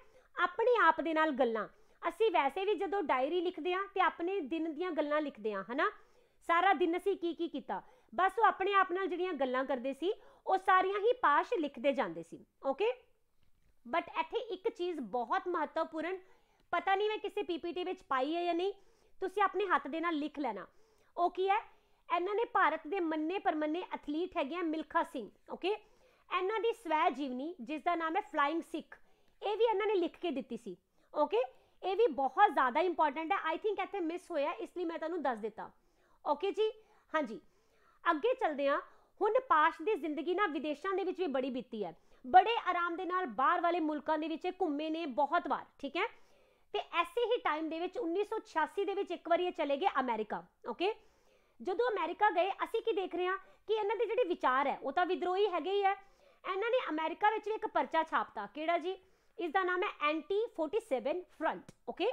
ਆਪਣੇ ਆਪ ਦੇ ਨਾਲ ਗੱਲਾਂ ਅਸੀਂ ਵੈਸੇ ਵੀ ਜਦੋਂ ਡਾਇਰੀ ਲਿਖਦੇ ਆ ਤੇ ਆਪਣੇ ਦਿਨ ਦੀਆਂ ਗੱਲਾਂ ਲਿਖਦੇ ਆ ਹਨਾ ਸਾਰਾ ਦਿਨ ਅਸੀਂ ਕੀ ਕੀ ਕੀਤਾ ਬਸ ਉਹ ਆਪਣੇ ਆਪ ਨਾਲ ਜਿਹੜੀਆਂ ਗੱਲਾਂ ਕਰਦੇ ਸੀ ਉਹ ਸਾਰੀਆਂ ਹੀ ਪਾਸ਼ ਲਿਖਦੇ ਜਾਂਦੇ ਸੀ ਓਕੇ ਬਟ ਇੱਥੇ ਇੱਕ ਚੀਜ਼ ਬਹੁਤ ਮਹੱਤਵਪੂਰਨ ਪਤਾ ਨਹੀਂ ਮੈਂ ਕਿਸੇ ਪੀਪੀਟੀ ਵਿੱਚ ਪਾਈ ਹੈ ਜਾਂ ਨਹੀਂ ਤੁਸੀਂ ਆਪਣੇ ਹੱਥ ਦੇ ਨਾਲ ਲਿਖ ਲੈਣਾ ਉਹ ਕੀ ਹੈ ਇਹਨਾਂ ਨੇ ਭਾਰਤ ਦੇ ਮੰਨੇ ਪਰਮੰਨੇ ਐਥਲੀਟ ਹੈਗੇ ਆ ਮਿਲਖਾ ਸਿੰਘ ਓਕੇ ਇਹਨਾਂ ਦੀ ਸਵੈ ਜੀਵਨੀ ਜਿਸ ਦਾ ਨਾਮ ਹੈ ਫਲਾਈਂਗ ਸਿੱਖ ਇਹ ਵੀ ਇਹਨਾਂ ਨੇ ਲਿਖ ਕੇ ਦਿੱਤੀ ਸੀ ਓਕੇ ਇਹ ਵੀ ਬਹੁਤ ਜ਼ਿਆਦਾ ਇੰਪੋਰਟੈਂਟ ਹੈ ਆਈ ਥਿੰਕ ਇੱਥੇ ਮਿਸ ਹੋਇਆ ਇਸ ਲਈ ਮੈਂ ਤੁਹਾਨੂੰ ਦੱਸ ਦਿੱਤਾ ਓਕੇ ਜੀ ਹਾਂਜੀ ਅੱਗੇ ਚਲਦੇ ਆ ਹੁਣ ਪਾਸ਼ ਦੀ ਜ਼ਿੰਦਗੀ ਨਾ ਵਿਦੇਸ਼ਾਂ ਦੇ ਵਿੱਚ ਵੀ ਬੜੀ ਬੀਤੀ ਹੈ ਬੜੇ ਆਰਾਮ ਦੇ ਨਾਲ ਬਾਹਰ ਵਾਲੇ ਮੁਲਕਾਂ ਦੇ ਵਿੱਚ ਘੁੰਮੇ ਨੇ ਬਹੁਤ ਵਾਰ ਠੀਕ ਹੈ ਤੇ ਐਸੇ ਹੀ ਟਾਈਮ ਦੇ ਵਿੱਚ 1986 ਦੇ ਵਿੱਚ ਇੱਕ ਵਾਰੀ ਇਹ ਚਲੇ ਗਏ ਅਮਰੀਕਾ ਓਕੇ ਜਦੋਂ ਅਮਰੀਕਾ ਗਏ ਅਸੀਂ ਕੀ ਦੇਖ ਰਹੇ ਹਾਂ ਕਿ ਇਹਨਾਂ ਦੇ ਜਿਹੜੇ ਵਿਚਾਰ ਹੈ ਉਹ ਤਾਂ ਵਿਦਰੋਹੀ ਹੈਗੇ ਹੀ ਹੈ ਇਹਨਾਂ ਨੇ ਅਮਰੀਕਾ ਵਿੱਚ ਵੀ ਇੱਕ ਪਰਚਾ ਛਾਪਤਾ ਕਿਹੜਾ ਜੀ ਇਸ ਦਾ ਨਾਮ ਹੈ ਐਂਟੀ 47 ਫਰੰਟ ਓਕੇ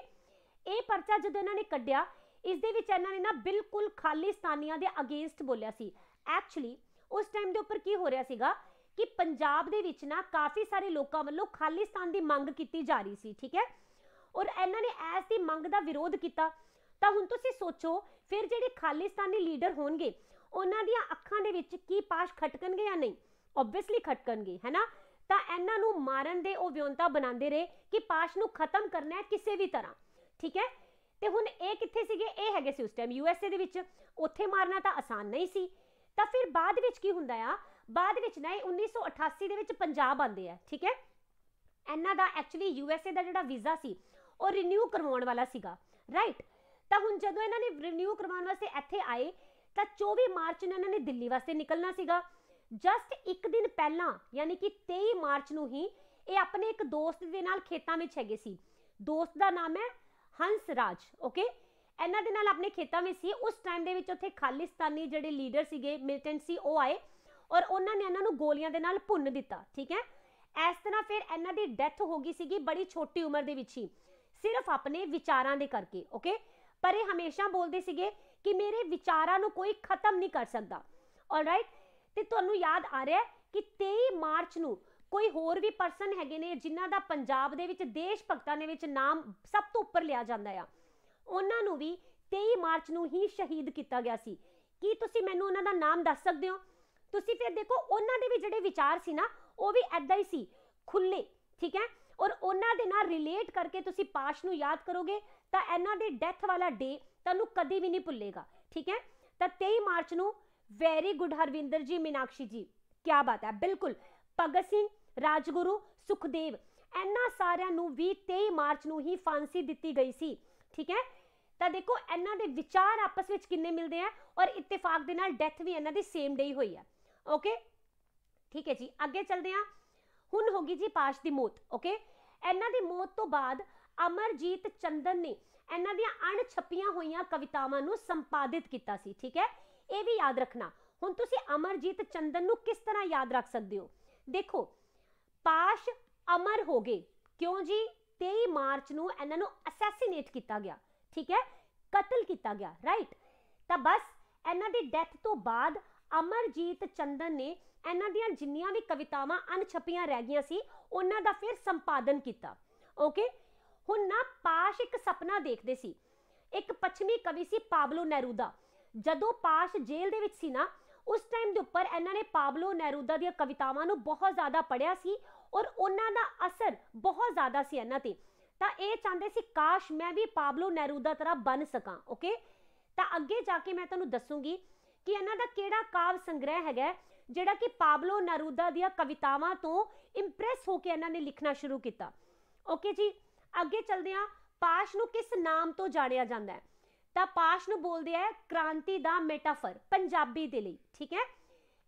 ਇਹ ਪਰਚਾ ਜਦੋਂ ਇਹਨਾਂ ਨੇ ਕੱਢਿਆ ਇਸ ਦੇ ਵਿੱਚ ਇਹਨਾਂ ਨੇ ਨਾ ਬਿਲਕੁਲ ਖਾਲਿਸਤਾਨੀਆਂ ਦੇ ਅਗੇਂਸਟ ਬੋਲਿਆ ਸੀ ਐਕਚੁਅਲੀ ਉਸ ਟਾਈਮ ਦੇ ਉੱਪਰ ਕੀ ਹੋ ਰਿਹਾ ਸੀਗਾ ਕਿ ਪੰਜਾਬ ਦੇ ਵਿੱਚ ਨਾ ਕਾਫੀ ਸਾਰੇ ਲੋਕਾਂ ਵੱਲੋਂ ਖਾਲਿਸਤਾਨ ਦੀ ਮੰਗ ਕੀਤੀ ਜਾ ਰਹੀ ਸੀ ਠੀਕ ਹੈ ਔਰ ਇਹਨਾਂ ਨੇ ਐਸ ਦੀ ਮੰਗ ਦਾ ਵਿਰੋਧ ਕੀਤਾ ਤਾਂ ਹੁਣ ਤੁਸੀਂ ਸੋਚੋ ਫਿਰ ਜਿਹੜੇ ਖਾਲਿਸਤਾਨੀ ਲੀਡਰ ਹੋਣਗੇ ਉਹਨਾਂ ਦੀਆਂ ਅੱਖਾਂ ਦੇ ਵਿੱਚ ਕੀ ਪਾਸ਼ ਖਟਕਣਗੇ ਜਾਂ ਨਹੀਂ ਆਬਵੀਅਸਲੀ ਖਟਕਣਗੇ ਹੈਨਾ ਤਾਂ ਇਹਨਾਂ ਨੂੰ ਮਾਰਨ ਦੇ ਉਹ ਵਿਉਂਤਾ ਬਣਾਉਂਦੇ ਰਹੇ ਕਿ ਪਾਸ਼ ਨੂੰ ਖਤਮ ਕਰਨਾ ਹੈ ਕਿਸੇ ਵੀ ਤਰ੍ਹਾਂ ਠੀਕ ਹੈ ਤੇ ਹੁਣ ਇਹ ਕਿੱਥੇ ਸੀਗੇ ਇਹ ਹੈਗੇ ਸੀ ਉਸ ਟਾਈਮ ਯੂਐਸਏ ਦੇ ਵਿੱਚ ਉੱਥੇ ਮਾਰਨਾ ਤਾਂ ਆਸਾਨ ਨਹੀਂ ਸੀ ਤਾਂ ਫਿਰ ਬਾਅਦ ਵਿੱਚ ਕੀ ਹੁੰਦਾ ਆ ਬਾਅਦ ਵਿੱਚ ਨਾ ਇਹ 1988 ਦੇ ਵਿੱਚ ਪੰਜਾਬ ਆਂਦੇ ਆ ਠੀਕ ਹੈ ਇਹਨਾਂ ਦਾ ਐਕਚੁਅਲੀ ਯੂਐਸਏ ਦਾ ਜਿਹੜਾ ਵੀਜ਼ਾ ਸੀ ਉਹ ਰੀਨਿਊ ਕਰਵਾਉਣ ਵਾਲਾ ਸੀਗਾ ਰਾਈਟ ਤਾਂ ਹੁਣ ਜਦੋਂ ਇਹਨਾਂ ਨੇ ਰੀਨਿਊ ਕਰਵਾਉਣ ਵਾਸਤੇ ਇੱਥੇ ਆਏ ਤਾਂ 24 ਮਾਰਚ ਨੂੰ ਇਹਨਾਂ ਨੇ ਦਿੱਲੀ ਵਾਸਤੇ ਨਿਕਲਣਾ ਸੀਗਾ ਜਸਟ ਇੱਕ ਦਿਨ ਪਹਿਲਾਂ ਯਾਨੀ ਕਿ 23 ਮਾਰਚ ਨੂੰ ਹੀ ਇਹ ਆਪਣੇ ਇੱਕ ਦੋਸਤ ਦੇ ਨਾਲ ਖੇਤਾਂ ਵਿੱਚ ਹੈਗੇ ਸੀ ਦੋਸਤ ਦਾ ਨਾਮ ਹੈ ਹੰਸ ਰਾਜ ਓਕੇ ਇਹਨਾਂ ਦੇ ਨਾਲ ਆਪਣੇ ਖੇਤਾਂ ਵਿੱਚ ਸੀ ਉਸ ਟਾਈਮ ਦੇ ਵਿੱਚ ਉੱਥੇ ਖਾਲਿਸਤਾਨੀ ਜਿਹੜੇ ਲੀਡਰ ਸੀਗੇ ਮਿਲਟੈਂਟ ਸੀ ਉਹ ਆਏ ਔਰ ਉਹਨਾਂ ਨੇ ਇਹਨਾਂ ਨੂੰ ਗੋਲੀਆਂ ਦੇ ਨਾਲ ਭੁੰਨ ਦਿੱਤਾ ਠੀਕ ਹੈ ਇਸ ਤਰ੍ਹਾਂ ਫਿਰ ਇਹਨਾਂ ਦੀ ਡੈਥ ਹੋ ਗਈ ਸੀਗੀ ਬੜੀ ਛੋਟੀ ਉਮਰ ਦੇ ਵਿੱਚ ਹੀ ਸਿਰਫ ਆਪਣੇ ਵਿਚਾਰਾਂ ਦੇ ਕਰਕੇ ਓਕੇ ਪਰ ਇਹ ਹਮੇਸ਼ਾ ਬੋਲਦੇ ਸੀਗੇ ਕਿ ਮੇਰੇ ਵਿਚਾਰਾਂ ਨੂੰ ਕੋਈ ਖਤਮ ਨਹੀਂ ਕਰ ਸਕਦਾ ਆਲਰਾਈਟ ਤੇ ਤੁਹਾਨੂੰ ਯਾਦ ਆ ਰਿਹਾ ਕਿ 23 ਮਾਰਚ ਨੂੰ ਕੋਈ ਹੋਰ ਵੀ ਪਰਸਨ ਹੈਗੇ ਨੇ ਜਿਨ੍ਹਾਂ ਦਾ ਪੰਜਾਬ ਦੇ ਵਿੱਚ ਦੇਸ਼ ਭਗਤਾਂ ਦੇ ਵਿੱਚ ਨਾਮ ਸਭ ਤੋਂ ਉੱਪਰ ਲਿਆ ਜਾਂਦਾ ਆ ਉਹਨਾਂ ਨੂੰ ਵੀ 23 ਮਾਰਚ ਨੂੰ ਹੀ ਸ਼ਹੀਦ ਕੀਤਾ ਗਿਆ ਸੀ ਕੀ ਤੁਸੀਂ ਮੈਨੂੰ ਉਹਨਾਂ ਦਾ ਨਾਮ ਦੱਸ ਸਕਦੇ ਹੋ ਤੁਸੀਂ ਫਿਰ ਦੇਖੋ ਉਹਨਾਂ ਦੇ ਵੀ ਜਿਹੜੇ ਵਿਚਾਰ ਸੀ ਨਾ ਉਹ ਵੀ ਐਦਾਂ ਹੀ ਸੀ ਖੁੱਲੇ ਠੀਕ ਹੈ ਔਰ ਉਹਨਾਂ ਦੇ ਨਾਲ ਰਿਲੇਟ ਕਰਕੇ ਤੁਸੀਂ ਪਾਸ਼ ਨੂੰ ਯਾਦ ਕਰੋਗੇ ਤਾਂ ਇਹਨਾਂ ਦੇ ਡੈਥ ਵਾਲਾ ਡੇ ਤੁਹਾਨੂੰ ਕਦੀ ਵੀ ਨਹੀਂ ਭੁੱਲੇਗਾ ਠੀਕ ਹੈ ਤਾਂ 23 ਮਾਰਚ ਨੂੰ ਵੈਰੀ ਗੁੱਡ ਹਰਵਿੰਦਰ ਜੀ ਮਿਨਾਕਸ਼ੀ ਜੀ ਕੀ ਬਾਤ ਹੈ ਬਿਲਕੁਲ ਭਗਤ ਸਿੰਘ ਰਾਜਗੁਰੂ ਸੁਖਦੇਵ ਇਹਨਾਂ ਸਾਰਿਆਂ ਨੂੰ ਵੀ 23 ਮਾਰਚ ਨੂੰ ਹੀ ਫਾਂਸੀ ਦਿੱਤੀ ਗਈ ਸੀ ਠੀਕ ਹੈ ਤਾਂ ਦੇਖੋ ਇਹਨਾਂ ਦੇ ਵਿਚਾਰ ਆਪਸ ਵਿੱਚ ਕਿੰਨੇ ਮਿਲਦੇ ਆ ਔਰ ਇਤਫਾਕ ਦੇ ਨਾਲ ਡੈਥ ਵੀ ਇਹਨਾਂ ਦੀ ਸੇਮ ਡੇ ਹੀ ਹੋਈ ਆ ਓਕੇ ਠੀਕ ਹੈ ਜੀ ਅੱਗੇ ਚੱਲਦੇ ਆ ਹੁਣ ਹੋ ਗਈ ਜੀ ਪਾਸ਼ ਦੀ ਮੌਤ ਓਕੇ ਇਹਨਾਂ ਦੀ ਮੌਤ ਤੋਂ ਬਾਅਦ ਅਮਰਜੀਤ ਚੰਦਨ ਨੇ ਇਹਨਾਂ ਦੀਆਂ ਅਣ ਛਪੀਆਂ ਹੋਈਆਂ ਕਵਿਤਾਵਾਂ ਨੂੰ ਸੰਪਾਦਿਤ ਕੀਤਾ ਸੀ ਠੀਕ ਹੈ ਇਹ ਵੀ ਯਾਦ ਰੱਖਣਾ ਹੁਣ ਤੁਸੀਂ ਅਮਰਜੀਤ ਚੰਦਨ ਨੂੰ ਕਿਸ ਤਰ੍ਹਾਂ ਯਾਦ ਰੱਖ ਸਕਦੇ ਹੋ ਦੇਖੋ ਪਾਸ਼ ਅਮਰ ਹੋ ਗਏ ਕਿਉਂ ਜੀ 23 ਮਾਰਚ ਨੂੰ ਇਹਨਾਂ ਨੂੰ ਅਸੈਸੀਨੇਟ ਕੀਤਾ ਗਿਆ ਠੀਕ ਹੈ ਕਤਲ ਕੀਤਾ ਗਿਆ ਰਾਈਟ ਤਾਂ ਬਸ ਇਹਨਾਂ ਦੀ ਡੈਥ ਤੋਂ ਬਾਅਦ ਅਮਰਜੀਤ ਚੰਦਨ ਨੇ ਇਹਨਾਂ ਦੀਆਂ ਜਿੰਨੀਆਂ ਵੀ ਕਵਿਤਾਵਾਂ ਅਣਛਪੀਆਂ ਰਹਿ ਗਈਆਂ ਸੀ ਉਹਨਾਂ ਦਾ ਫਿਰ ਸੰਪਾਦਨ ਕੀਤਾ ਓਕੇ ਹੁਣ ਨਾ ਪਾਸ਼ ਇੱਕ ਸੁਪਨਾ ਦੇਖਦੇ ਸੀ ਇੱਕ ਪੱਛਮੀ ਕਵੀ ਸੀ ਪਾਬਲੋ ਨੈਰੂਦਾ ਜਦੋਂ ਪਾਸ਼ ਜੇਲ੍ਹ ਦੇ ਵਿੱਚ ਸੀ ਨਾ ਉਸ ਟਾਈਮ ਦੇ ਉੱਪਰ ਇਹਨਾਂ ਨੇ ਪਾਬਲੋ ਨੈਰੂਦਾ ਦੀਆਂ ਕਵਿਤਾਵਾਂ ਨੂੰ ਬਹੁਤ ਜ਼ਿਆਦਾ ਪੜ੍ਹਿਆ ਸੀ ਔਰ ਉਹਨਾਂ ਦਾ ਅਸਰ ਬਹੁਤ ਜ਼ਿਆਦਾ ਸੀ ਇਹਨਾਂ ਤੇ ਤਾਂ ਇਹ ਚਾਹੁੰਦੇ ਸੀ ਕਾਸ਼ ਮੈਂ ਵੀ ਪਾਬਲੋ ਨਹਿਰੂ ਦਾ ਤਰ੍ਹਾਂ ਬਣ ਸਕਾਂ ਓਕੇ ਤਾਂ ਅੱਗੇ ਜਾ ਕੇ ਮੈਂ ਤੁਹਾਨੂੰ ਦੱਸੂਗੀ ਕਿ ਇਹਨਾਂ ਦਾ ਕਿਹੜਾ ਕਾਵ ਸੰਗ੍ਰਹਿ ਹੈਗਾ ਜਿਹੜਾ ਕਿ ਪਾਬਲੋ ਨਰੂਦਾ ਦੀਆਂ ਕਵਿਤਾਵਾਂ ਤੋਂ ਇੰਪ੍ਰੈਸ ਹੋ ਕੇ ਇਹਨਾਂ ਨੇ ਲਿਖਣਾ ਸ਼ੁਰੂ ਕੀਤਾ ਓਕੇ ਜੀ ਅੱਗੇ ਚਲਦੇ ਹਾਂ ਪਾਸ਼ ਨੂੰ ਕਿਸ ਨਾਮ ਤੋਂ ਜਾਣਿਆ ਜਾਂਦਾ ਹੈ ਤਾਂ ਪਾਸ਼ ਨੂੰ ਬੋਲਦੇ ਆ ਕ੍ਰਾਂਤੀ ਦਾ ਮੈਟਾਫਰ ਪੰਜਾਬੀ ਦੇ ਲਈ ਠੀਕ ਹੈ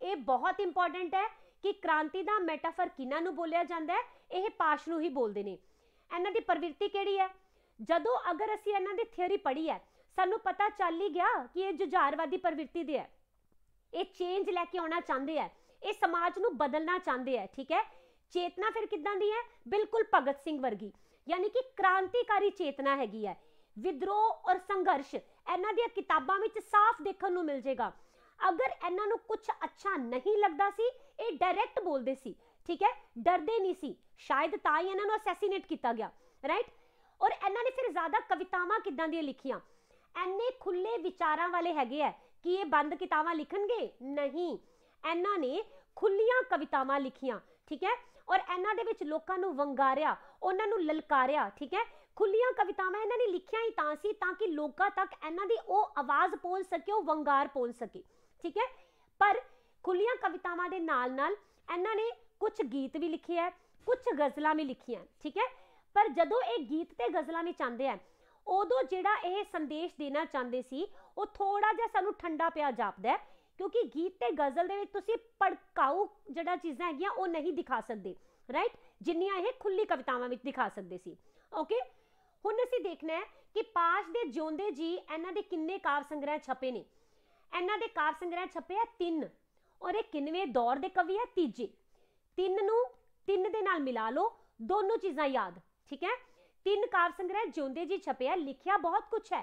ਇਹ ਬਹੁਤ ਇੰਪੋਰਟੈਂਟ ਹੈ ਕਿ ਕ੍ਰਾਂਤੀ ਦਾ ਮੈਟਾਫਰ ਕਿਨਾਂ ਨੂੰ ਬੋਲਿਆ ਜਾਂਦਾ ਹੈ ਇਹ ਪਾਸ਼ ਨੂੰ ਹੀ ਬੋਲਦੇ ਨੇ ਇਹਨਾਂ ਦੀ ਪ੍ਰਵਿਰਤੀ ਕਿਹੜੀ ਹੈ ਜਦੋਂ ਅਗਰ ਅਸੀਂ ਇਹਨਾਂ ਦੀ ਥਿਉਰੀ ਪੜ੍ਹੀ ਹੈ ਸਾਨੂੰ ਪਤਾ ਚੱਲ ਹੀ ਗਿਆ ਕਿ ਇਹ ਜੁਝਾਰਵਾਦੀ ਪ੍ਰਵਿਰਤੀ ਦੇ ਹੈ ਇਹ ਚੇਂਜ ਲੈ ਕੇ ਆਉਣਾ ਚਾਹੁੰਦੇ ਹੈ ਇਹ ਸਮਾਜ ਨੂੰ ਬਦਲਣਾ ਚਾਹੁੰਦੇ ਹੈ ਠੀਕ ਹੈ ਚੇਤਨਾ ਫਿਰ ਕਿੱਦਾਂ ਦੀ ਹੈ ਬਿਲਕੁਲ ਭਗਤ ਸਿੰਘ ਵਰਗੀ ਯਾਨੀ ਕਿ ਕ੍ਰਾਂਤੀਕਾਰੀ ਚੇਤਨਾ ਹੈਗੀ ਹੈ ਵਿਦਰੋਹ ਔਰ ਸੰਘਰਸ਼ ਇਹਨਾਂ ਦੀਆਂ ਕਿਤਾਬਾਂ ਵਿੱਚ ਸਾਫ਼ ਦੇਖਣ ਨੂੰ ਮਿਲ ਜੇਗਾ ਅਗਰ ਇਹਨਾਂ ਨੂੰ ਕੁਝ ਅੱਛਾ ਨਹੀਂ ਲੱਗਦਾ ਸੀ ਇਹ ਡਾਇਰੈਕਟ ਬੋਲਦੇ ਸੀ ਠੀਕ ਹੈ ਡਰਦੇ ਨਹੀਂ ਸੀ ਸ਼ਾਇਦ ਤਾਂ ਹੀ ਇਹਨਾਂ ਨੂੰ ਅਸੈਸੀਨੇਟ ਕੀਤਾ ਗਿਆ ਰਾਈਟ ਔਰ ਇਹਨਾਂ ਨੇ ਫਿਰ ਜ਼ਿਆਦਾ ਕਵਿਤਾਵਾਂ ਕਿਦਾਂ ਦੀਆਂ ਲਿਖੀਆਂ ਐਨੇ ਖੁੱਲੇ ਵਿਚਾਰਾਂ ਵਾਲੇ ਹੈਗੇ ਆ ਕਿ ਇਹ ਬੰਦ ਕਿਤਾਬਾਂ ਲਿਖਣਗੇ ਨਹੀਂ ਇਹਨਾਂ ਨੇ ਖੁੱਲੀਆਂ ਕਵਿਤਾਵਾਂ ਲਿਖੀਆਂ ਠੀਕ ਹੈ ਔਰ ਇਹਨਾਂ ਦੇ ਵਿੱਚ ਲੋਕਾਂ ਨੂੰ ਵੰਗਾਰਿਆ ਉਹਨਾਂ ਨੂੰ ਲਲਕਾਰਿਆ ਠੀਕ ਹੈ ਖੁੱਲੀਆਂ ਕਵਿਤਾਵਾਂ ਇਹਨਾਂ ਨੇ ਲਿਖੀਆਂ ਹੀ ਤਾਂ ਸੀ ਤਾਂ ਕਿ ਲੋਕਾਂ ਤੱਕ ਇਹਨਾਂ ਦੀ ਉਹ ਆਵਾਜ਼ ਪਹੁੰਚ ਸਕੇ ਉਹ ਵੰਗਾਰ ਪਹੁੰਚ ਸਕੇ ਠੀਕ ਹੈ ਪਰ ਖੁੱਲੀਆਂ ਕਵਿਤਾਵਾਂ ਦੇ ਨਾਲ-ਨਾਲ ਇਹਨਾਂ ਨੇ ਕੁਝ ਗੀਤ ਵੀ ਲਿਖੇ ਆ ਕੁਝ ਗਜ਼ਲਾਂ ਵੀ ਲਿਖੀਆਂ ਠੀਕ ਹੈ ਪਰ ਜਦੋਂ ਇਹ ਗੀਤ ਤੇ ਗਜ਼ਲਾਂ ਵਿੱਚ ਆਉਂਦੇ ਆ ਉਦੋਂ ਜਿਹੜਾ ਇਹ ਸੰਦੇਸ਼ ਦੇਣਾ ਚਾਹੁੰਦੇ ਸੀ ਉਹ ਥੋੜਾ ਜਿਹਾ ਸਾਨੂੰ ਠੰਡਾ ਪਿਆ ਜਾਪਦਾ ਕਿਉਂਕਿ ਗੀਤ ਤੇ ਗਜ਼ਲ ਦੇ ਵਿੱਚ ਤੁਸੀਂ ਭੜਕਾਊ ਜਿਹੜਾ ਚੀਜ਼ਾਂ ਹੈਗੀਆਂ ਉਹ ਨਹੀਂ ਦਿਖਾ ਸਕਦੇ ਰਾਈਟ ਜਿੰਨੀਆਂ ਇਹ ਖੁੱਲੀ ਕਵਿਤਾਵਾਂ ਵਿੱਚ ਦਿਖਾ ਸਕਦੇ ਸੀ ਓਕੇ ਹੁਣ ਅਸੀਂ ਦੇਖਣਾ ਹੈ ਕਿ ਪਾਸ਼ ਦੇ ਜਿਉਂਦੇ ਜੀ ਇਹਨਾਂ ਦੇ ਕਿੰਨੇ ਕਾਵ ਸੰਗ੍ਰਹਿ ਛਪੇ ਨੇ ਇਹਨਾਂ ਦੇ ਕਾਵ ਸੰਗ੍ਰਹਿ ਛਪੇ ਆ 3 ਔਰ ਇਹ ਕਿੰਨਵੇਂ ਦੌਰ ਦੇ ਕਵੀ ਹੈ ਤੀਜੀ ਤਿੰਨ ਨੂੰ ਤਿੰਨ ਦੇ ਨਾਲ ਮਿਲਾ ਲਓ ਦੋਨੋਂ ਚੀਜ਼ਾਂ ਯਾਦ ਠੀਕ ਹੈ ਤਿੰਨ ਕਾਵ ਸੰਗ੍ਰਹਿ ਜਿਉਂਦੇ ਜੀ ਛਪਿਆ ਲਿਖਿਆ ਬਹੁਤ ਕੁਝ ਹੈ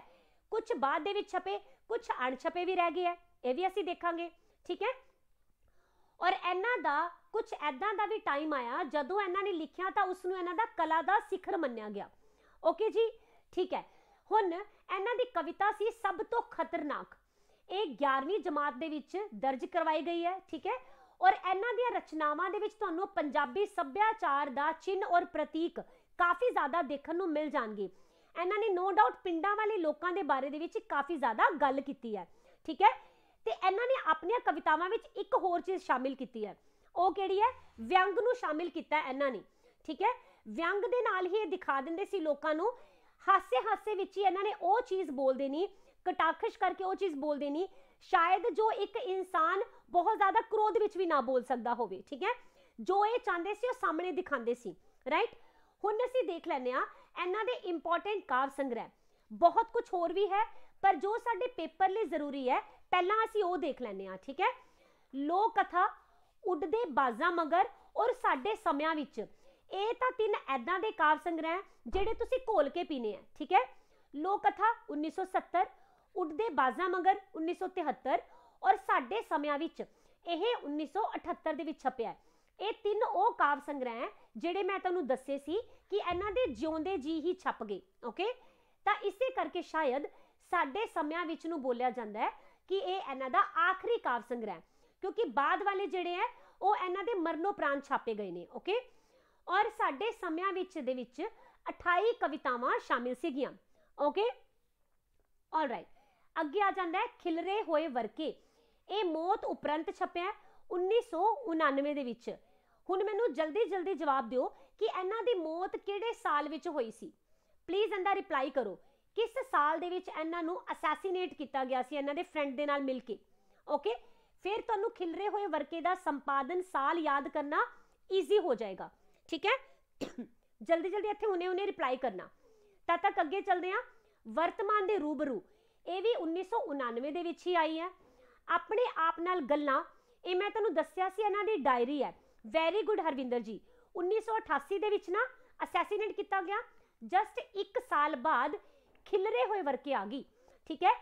ਕੁਝ ਬਾਅਦ ਦੇ ਵਿੱਚ ਛਪੇ ਕੁਝ ਅਣ ਛਪੇ ਵੀ ਰਹਿ ਗਏ ਹੈ ਇਹ ਵੀ ਅਸੀਂ ਦੇਖਾਂਗੇ ਠੀਕ ਹੈ ਔਰ ਇਹਨਾਂ ਦਾ ਕੁਝ ਐਦਾਂ ਦਾ ਵੀ ਟਾਈਮ ਆਇਆ ਜਦੋਂ ਇਹਨਾਂ ਨੇ ਲਿਖਿਆ ਤਾਂ ਉਸ ਨੂੰ ਇਹਨਾਂ ਦਾ ਕਲਾ ਦਾ ਸਿਖਰ ਮੰਨਿਆ ਗਿਆ ਓਕੇ ਜੀ ਠੀਕ ਹੈ ਹੁਣ ਇਹਨਾਂ ਦੀ ਕਵਿਤਾ ਸੀ ਸਭ ਤੋਂ ਖਤਰਨਾਕ ਇਹ 11ਵੀਂ ਜਮਾਤ ਦੇ ਵਿੱਚ ਦਰਜ ਕਰਵਾਈ ਗਈ ਹੈ ਠੀਕ ਹੈ ਔਰ ਇਹਨਾਂ ਦੀਆਂ ਰਚਨਾਵਾਂ ਦੇ ਵਿੱਚ ਤੁਹਾਨੂੰ ਪੰਜਾਬੀ ਸੱਭਿਆਚਾਰ ਦਾ ਚਿੰਨ੍ਹ ਔਰ ਪ੍ਰਤੀਕ ਕਾਫੀ ਜ਼ਿਆਦਾ ਦੇਖਣ ਨੂੰ ਮਿਲ ਜਾਣਗੇ ਇਹਨਾਂ ਨੇ ਨੋ ਡਾਊਟ ਪਿੰਡਾਂ ਵਾਲੇ ਲੋਕਾਂ ਦੇ ਬਾਰੇ ਦੇ ਵਿੱਚ ਕਾਫੀ ਜ਼ਿਆਦਾ ਗੱਲ ਕੀਤੀ ਹੈ ਠੀਕ ਹੈ ਤੇ ਇਹਨਾਂ ਨੇ ਆਪਣੀਆਂ ਕਵਿਤਾਵਾਂ ਵਿੱਚ ਇੱਕ ਹੋਰ ਚੀਜ਼ ਸ਼ਾਮਿਲ ਕੀਤੀ ਹੈ ਉਹ ਕਿਹੜੀ ਹੈ ਵਿਅੰਗ ਨੂੰ ਸ਼ਾਮਿਲ ਕੀਤਾ ਇਹਨਾਂ ਨੇ ਠੀਕ ਹੈ ਵਿਅੰਗ ਦੇ ਨਾਲ ਹੀ ਇਹ ਦਿਖਾ ਦਿੰਦੇ ਸੀ ਲੋਕਾਂ ਨੂੰ ਹਾਸੇ ਹਾਸੇ ਵਿੱਚ ਹੀ ਇਹਨਾਂ ਨੇ ਉਹ ਚੀਜ਼ ਬੋਲ ਦੇਣੀ ਕਟਾਖਸ਼ ਕਰਕੇ ਉਹ ਚੀਜ਼ ਬੋਲ ਦੇਣੀ ਸ਼ਾਇਦ ਜੋ ਇੱਕ ਇਨਸਾਨ ਬਹੁਤ ਜ਼ਿਆਦਾ ਕ੍ਰੋਧ ਵਿੱਚ ਵੀ ਨਾ ਬੋਲ ਸਕਦਾ ਹੋਵੇ ਠੀਕ ਹੈ ਜੋ ਇਹ ਚਾਹੁੰਦੇ ਸੀ ਉਹ ਸਾਹਮਣੇ ਦਿਖਾਉਂਦੇ ਸੀ ਰਾਈਟ ਹੁਣ ਅਸੀਂ ਦੇਖ ਲੈਨੇ ਆ ਇਹਨਾਂ ਦੇ ਇੰਪੋਰਟੈਂਟ ਕਾਵ ਸੰਗ੍ਰਹਿ ਬਹੁਤ ਕੁਝ ਹੋਰ ਵੀ ਹੈ ਪਰ ਜੋ ਸਾਡੇ ਪੇਪਰ ਲਈ ਜ਼ਰੂਰੀ ਹੈ ਪਹਿਲਾਂ ਅਸੀਂ ਉਹ ਦੇਖ ਲੈਨੇ ਆ ਠੀਕ ਹੈ ਲੋਕ ਕਥਾ ਉੱਡਦੇ ਬਾਜ਼ਾਂ ਮਗਰ ਔਰ ਸਾਡੇ ਸਮਿਆਂ ਵਿੱਚ ਇਹ ਤਾਂ ਤਿੰਨ ਐਦਾਂ ਦੇ ਕਾਵ ਸੰਗ੍ਰਹਿ ਜਿਹੜੇ ਤੁਸੀਂ ਘੋਲ ਕੇ ਪੀਨੇ ਆ ਠੀਕ ਹੈ ਲੋਕ ਕਥਾ 1970 ਉੱਡਦੇ ਬਾਜ਼ਾਂ ਮਗਰ 1973 ਔਰ ਸਾਡੇ ਸਮਿਆਂ ਵਿੱਚ ਇਹ 1978 ਦੇ ਵਿੱਚ ਛਪਿਆ ਇਹ ਤਿੰਨ ਉਹ ਕਾਵ ਸੰਗ੍ਰਹਿ ਜਿਹੜੇ ਮੈਂ ਤੁਹਾਨੂੰ ਦੱਸੇ ਸੀ ਕਿ ਇਹਨਾਂ ਦੇ ਜਿਉਂਦੇ ਜੀ ਹੀ ਛਪ ਗਏ ਓਕੇ ਤਾਂ ਇਸੇ ਕਰਕੇ ਸ਼ਾਇਦ ਸਾਡੇ ਸਮਿਆਂ ਵਿੱਚ ਨੂੰ ਬੋਲਿਆ ਜਾਂਦਾ ਹੈ ਕਿ ਇਹ ਇਹਨਾਂ ਦਾ ਆਖਰੀ ਕਾਵ ਸੰਗ੍ਰਹਿ ਕਿਉਂਕਿ ਬਾਅਦ ਵਾਲੇ ਜਿਹੜੇ ਹੈ ਉਹ ਇਹਨਾਂ ਦੇ ਮਰਨੋਪ੍ਰਾਂਤ ਛਾਪੇ ਗਏ ਨੇ ਓਕੇ ਔਰ ਸਾਡੇ ਸਮਿਆਂ ਵਿੱਚ ਦੇ ਵਿੱਚ 28 ਕਵਿਤਾਵਾਂ ਸ਼ਾਮਿਲ ਸੀਗੀਆਂ ਓਕੇ ਆਲ ਰਾਈਟ ਅੱਗੇ ਆ ਜਾਂਦਾ ਹੈ ਖਿਲਰੇ ਹੋਏ ਵਰਕੇ ਇਹ ਮੌਤ ਉਪਰੰਤ ਛਪਿਆ 1999 ਦੇ ਵਿੱਚ ਹੁਣ ਮੈਨੂੰ ਜਲਦੀ ਜਲਦੀ ਜਵਾਬ ਦਿਓ ਕਿ ਇਹਨਾਂ ਦੀ ਮੌਤ ਕਿਹੜੇ ਸਾਲ ਵਿੱਚ ਹੋਈ ਸੀ ਪਲੀਜ਼ ਇਹਦਾ ਰਿਪਲਾਈ ਕਰੋ ਕਿਸ ਸਾਲ ਦੇ ਵਿੱਚ ਇਹਨਾਂ ਨੂੰ ਅਸੈਸੀਨੇਟ ਕੀਤਾ ਗਿਆ ਸੀ ਇਹਨਾਂ ਦੇ ਫਰੈਂਡ ਦੇ ਨਾਲ ਮਿਲ ਕੇ ਓਕੇ ਫਿਰ ਤੁਹਾਨੂੰ ਖਿਲਰੇ ਹੋਏ ਵਰਕੇ ਦਾ ਸੰਪਾਦਨ ਸਾਲ ਯਾਦ ਕਰਨਾ ਈਜ਼ੀ ਹੋ ਜਾਏਗਾ ਠੀਕ ਹੈ ਜਲਦੀ ਜਲਦੀ ਇੱਥੇ ਹੁਣੇ ਹੁਣੇ ਰਿਪਲਾਈ ਕਰਨਾ ਤਦ ਤੱਕ ਅੱਗੇ ਚੱਲਦੇ ਹਾਂ ਵਰਤਮਾਨ ਦੇ ਰੂਬਰੂ ਇਹ ਵੀ 1999 ਦੇ ਵਿੱਚ ਹੀ ਆਈ ਹੈ ਆਪਣੇ ਆਪ ਨਾਲ ਗੱਲਾਂ ਇਹ ਮੈਂ ਤੁਹਾਨੂੰ ਦੱਸਿਆ ਸੀ ਇਹਨਾਂ ਦੀ ਡਾਇਰੀ ਹੈ ਵੈਰੀ ਗੁੱਡ ਹਰਵਿੰਦਰ ਜੀ 1988 ਦੇ ਵਿੱਚ ਨਾ ਅਸੈਸਿਨੇਟ ਕੀਤਾ ਗਿਆ ਜਸਟ 1 ਸਾਲ ਬਾਅਦ ਖਿਲਰੇ ਹੋਏ ਵਰਕੇ ਆ ਗਈ ਠੀਕ ਹੈ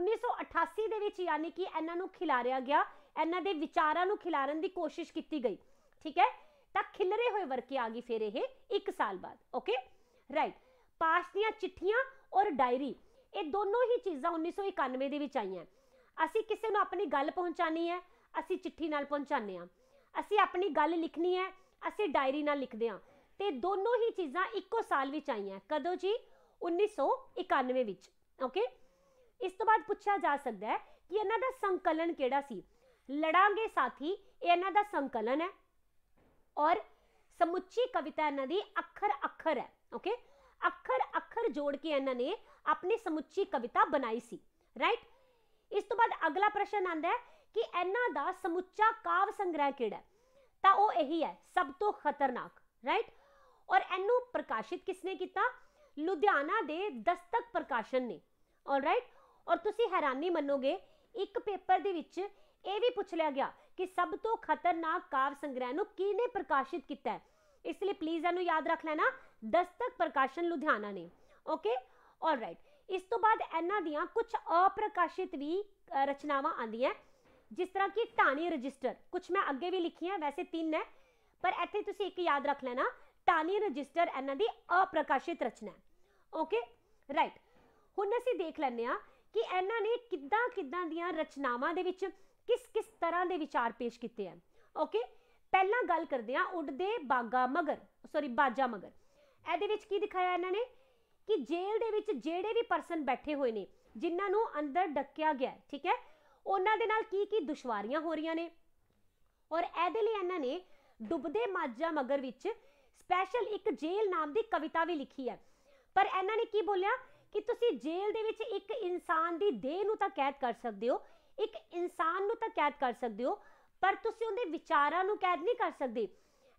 1988 ਦੇ ਵਿੱਚ ਯਾਨੀ ਕਿ ਇਹਨਾਂ ਨੂੰ ਖਿਲਾਰਿਆ ਗਿਆ ਇਹਨਾਂ ਦੇ ਵਿਚਾਰਾਂ ਨੂੰ ਖਿਲਾਰਨ ਦੀ ਕੋਸ਼ਿਸ਼ ਕੀਤੀ ਗਈ ਠੀਕ ਹੈ ਤਾਂ ਖਿਲਰੇ ਹੋਏ ਵਰਕੇ ਆ ਗਈ ਫਿਰ ਇਹ 1 ਸਾਲ ਬਾਅਦ ਓਕੇ ਰਾਈਟ ਪਾਸ ਦੀਆਂ ਚਿੱਠੀਆਂ ਔਰ ਡਾਇਰੀ ਇਹ ਦੋਨੋਂ ਹੀ ਚੀਜ਼ਾਂ 1991 ਦੇ ਵਿੱਚ ਆਈਆਂ ਅਸੀਂ ਕਿਸੇ ਨੂੰ ਆਪਣੀ ਗੱਲ ਪਹੁੰਚਾਣੀ ਹੈ ਅਸੀਂ ਚਿੱਠੀ ਨਾਲ ਪਹੁੰਚਾਣੇ ਆ ਅਸੀਂ ਆਪਣੀ ਗੱਲ ਲਿਖਣੀ ਹੈ ਅਸੀਂ ਡਾਇਰੀ ਨਾਲ ਲਿਖਦੇ ਆ ਤੇ ਦੋਨੋਂ ਹੀ ਚੀਜ਼ਾਂ ਇੱਕੋ ਸਾਲ ਵਿੱਚ ਆਈਆਂ ਕਦੋਂ ਜੀ 1991 ਵਿੱਚ ਓਕੇ ਇਸ ਤੋਂ ਬਾਅਦ ਪੁੱਛਿਆ ਜਾ ਸਕਦਾ ਹੈ ਕਿ ਇਹਨਾਂ ਦਾ ਸੰਕਲਨ ਕਿਹੜਾ ਸੀ ਲੜਾਂਗੇ ਸਾਥੀ ਇਹ ਇਹਨਾਂ ਦਾ ਸੰਕਲਨ ਹੈ ਔਰ ਸਮੁੱਚੀ ਕਵਿਤਾ ਇਹਨਾਂ ਦੀ ਅੱਖਰ ਅੱਖਰ ਹੈ ਓਕੇ ਅੱਖਰ ਅੱਖਰ ਜੋੜ ਕੇ ਇਹਨਾਂ ਨੇ ਆਪਣੀ ਸਮੁੱਚੀ ਕਵਿਤਾ ਬਣਾਈ ਸੀ ਰਾਈਟ ਇਸ ਤੋਂ ਬਾਅਦ ਅਗਲਾ ਪ੍ਰਸ਼ਨ ਆਂਦਾ ਹੈ ਕਿ ਇਹਨਾਂ ਦਾ ਸਮੁੱਚਾ ਕਾਵ ਸੰਗ੍ਰਹਿ ਕਿਹੜਾ ਤਾਂ ਉਹ ਇਹੀ ਹੈ ਸਭ ਤੋਂ ਖਤਰਨਾਕ ਰਾਈਟ ਔਰ ਇਹਨੂੰ ਪ੍ਰਕਾਸ਼ਿਤ ਕਿਸਨੇ ਕੀਤਾ ਲੁਧਿਆਣਾ ਦੇ ਦਸਤਕ ਪ੍ਰਕਾਸ਼ਨ ਨੇ ਰਾਈਟ ਔਰ ਤੁਸੀਂ ਹੈਰਾਨੀ ਮੰਨੋਗੇ ਇੱਕ ਪੇਪਰ ਦੇ ਵਿੱਚ ਇਹ ਵੀ ਪੁੱਛ ਲਿਆ ਗਿਆ ਕਿ ਸਭ ਤੋਂ ਖਤਰਨਾਕ ਕਾਵ ਸੰਗ੍ਰਹਿ ਨੂੰ ਕਿਹਨੇ ਪ੍ਰਕਾਸ਼ਿਤ ਕੀਤਾ ਹੈ ਇਸ ਲਈ ਪਲੀਜ਼ ਇਹਨੂੰ ਯਾਦ ਰੱਖ ਲੈਣਾ ਦਸਤਕ ਪ੍ਰਕਾਸ਼ਨ ਲੁਧਿਆਣਾ ਨੇ ਓਕੇ ਆਲਰਾਈਟ ਰਾਈਟ ਇਸ ਤੋਂ ਬਾਅਦ ਇਹਨਾਂ ਦੀਆਂ ਕੁਝ ਅਪ੍ਰਕਾਸ਼ਿਤ ਵੀ ਰਚਨਾਵਾਂ ਆਂਦੀਆਂ ਜਿਸ ਤਰ੍ਹਾਂ ਕਿ ਟਾਣੀ ਰਜਿਸਟਰ ਕੁਝ ਮੈਂ ਅੱਗੇ ਵੀ ਲਿਖੀਆਂ ਵੈਸੇ ਤਿੰਨ ਹੈ ਪਰ ਇੱਥੇ ਤੁਸੀਂ ਇੱਕ ਯਾਦ ਰੱਖ ਲੈਣਾ ਟਾਣੀ ਰਜਿਸਟਰ ਇਹਨਾਂ ਦੀ ਅਪ੍ਰਕਾਸ਼ਿਤ ਰਚਨਾ ਹੈ ਓਕੇ ਰਾਈਟ ਹੁਣ ਅਸੀਂ ਦੇਖ ਲੈਂਦੇ ਆ ਕਿ ਇਹਨਾਂ ਨੇ ਕਿੱਦਾਂ ਕਿੱਦਾਂ ਦੀਆਂ ਰਚਨਾਵਾਂ ਦੇ ਵਿੱਚ ਕਿਸ ਕਿਸ ਤਰ੍ਹਾਂ ਦੇ ਵਿਚਾਰ ਪੇਸ਼ ਕੀਤੇ ਆ ਓਕੇ ਪਹਿਲਾਂ ਗੱਲ ਕਰਦੇ ਆ ਉੱਡਦੇ ਬਾਗਾ ਮਗਰ ਸੌਰੀ ਬਾਜਾ ਮਗਰ ਇਹਦੇ ਵਿੱਚ ਕੀ ਦਿਖਾਇਆ ਇਹਨਾਂ ਨੇ ਕਿ ਜੇਲ੍ਹ ਦੇ ਵਿੱਚ ਜਿਹੜੇ ਵੀ ਪਰਸਨ ਬੈਠੇ ਹੋਏ ਨੇ ਜਿਨ੍ਹਾਂ ਨੂੰ ਅੰਦਰ ਡੱਕਿਆ ਗਿਆ ਠੀਕ ਹੈ ਉਹਨਾਂ ਦੇ ਨਾਲ ਕੀ ਕੀ ਦੁਸ਼ਵਾਰੀਆਂ ਹੋ ਰਹੀਆਂ ਨੇ ਔਰ ਇਹਦੇ ਲਈ ਇਹਨਾਂ ਨੇ ਡੁੱਬਦੇ ਮਾਜਾ ਮਗਰ ਵਿੱਚ ਸਪੈਸ਼ਲ ਇੱਕ ਜੇਲ੍ਹ ਨਾਮ ਦੀ ਕਵਿਤਾ ਵੀ ਲਿਖੀ ਹੈ ਪਰ ਇਹਨਾਂ ਨੇ ਕੀ ਬੋਲਿਆ ਕਿ ਤੁਸੀਂ ਜੇਲ੍ਹ ਦੇ ਵਿੱਚ ਇੱਕ ਇਨਸਾਨ ਦੀ ਦੇਹ ਨੂੰ ਤਾਂ ਕੈਦ ਕਰ ਸਕਦੇ ਹੋ ਇੱਕ ਇਨਸਾਨ ਨੂੰ ਤਾਂ ਕੈਦ ਕਰ ਸਕਦੇ ਹੋ ਪਰ ਤੁਸੀਂ ਉਹਦੇ ਵਿਚਾਰਾਂ ਨੂੰ ਕੈਦ ਨਹੀਂ ਕਰ ਸਕਦੇ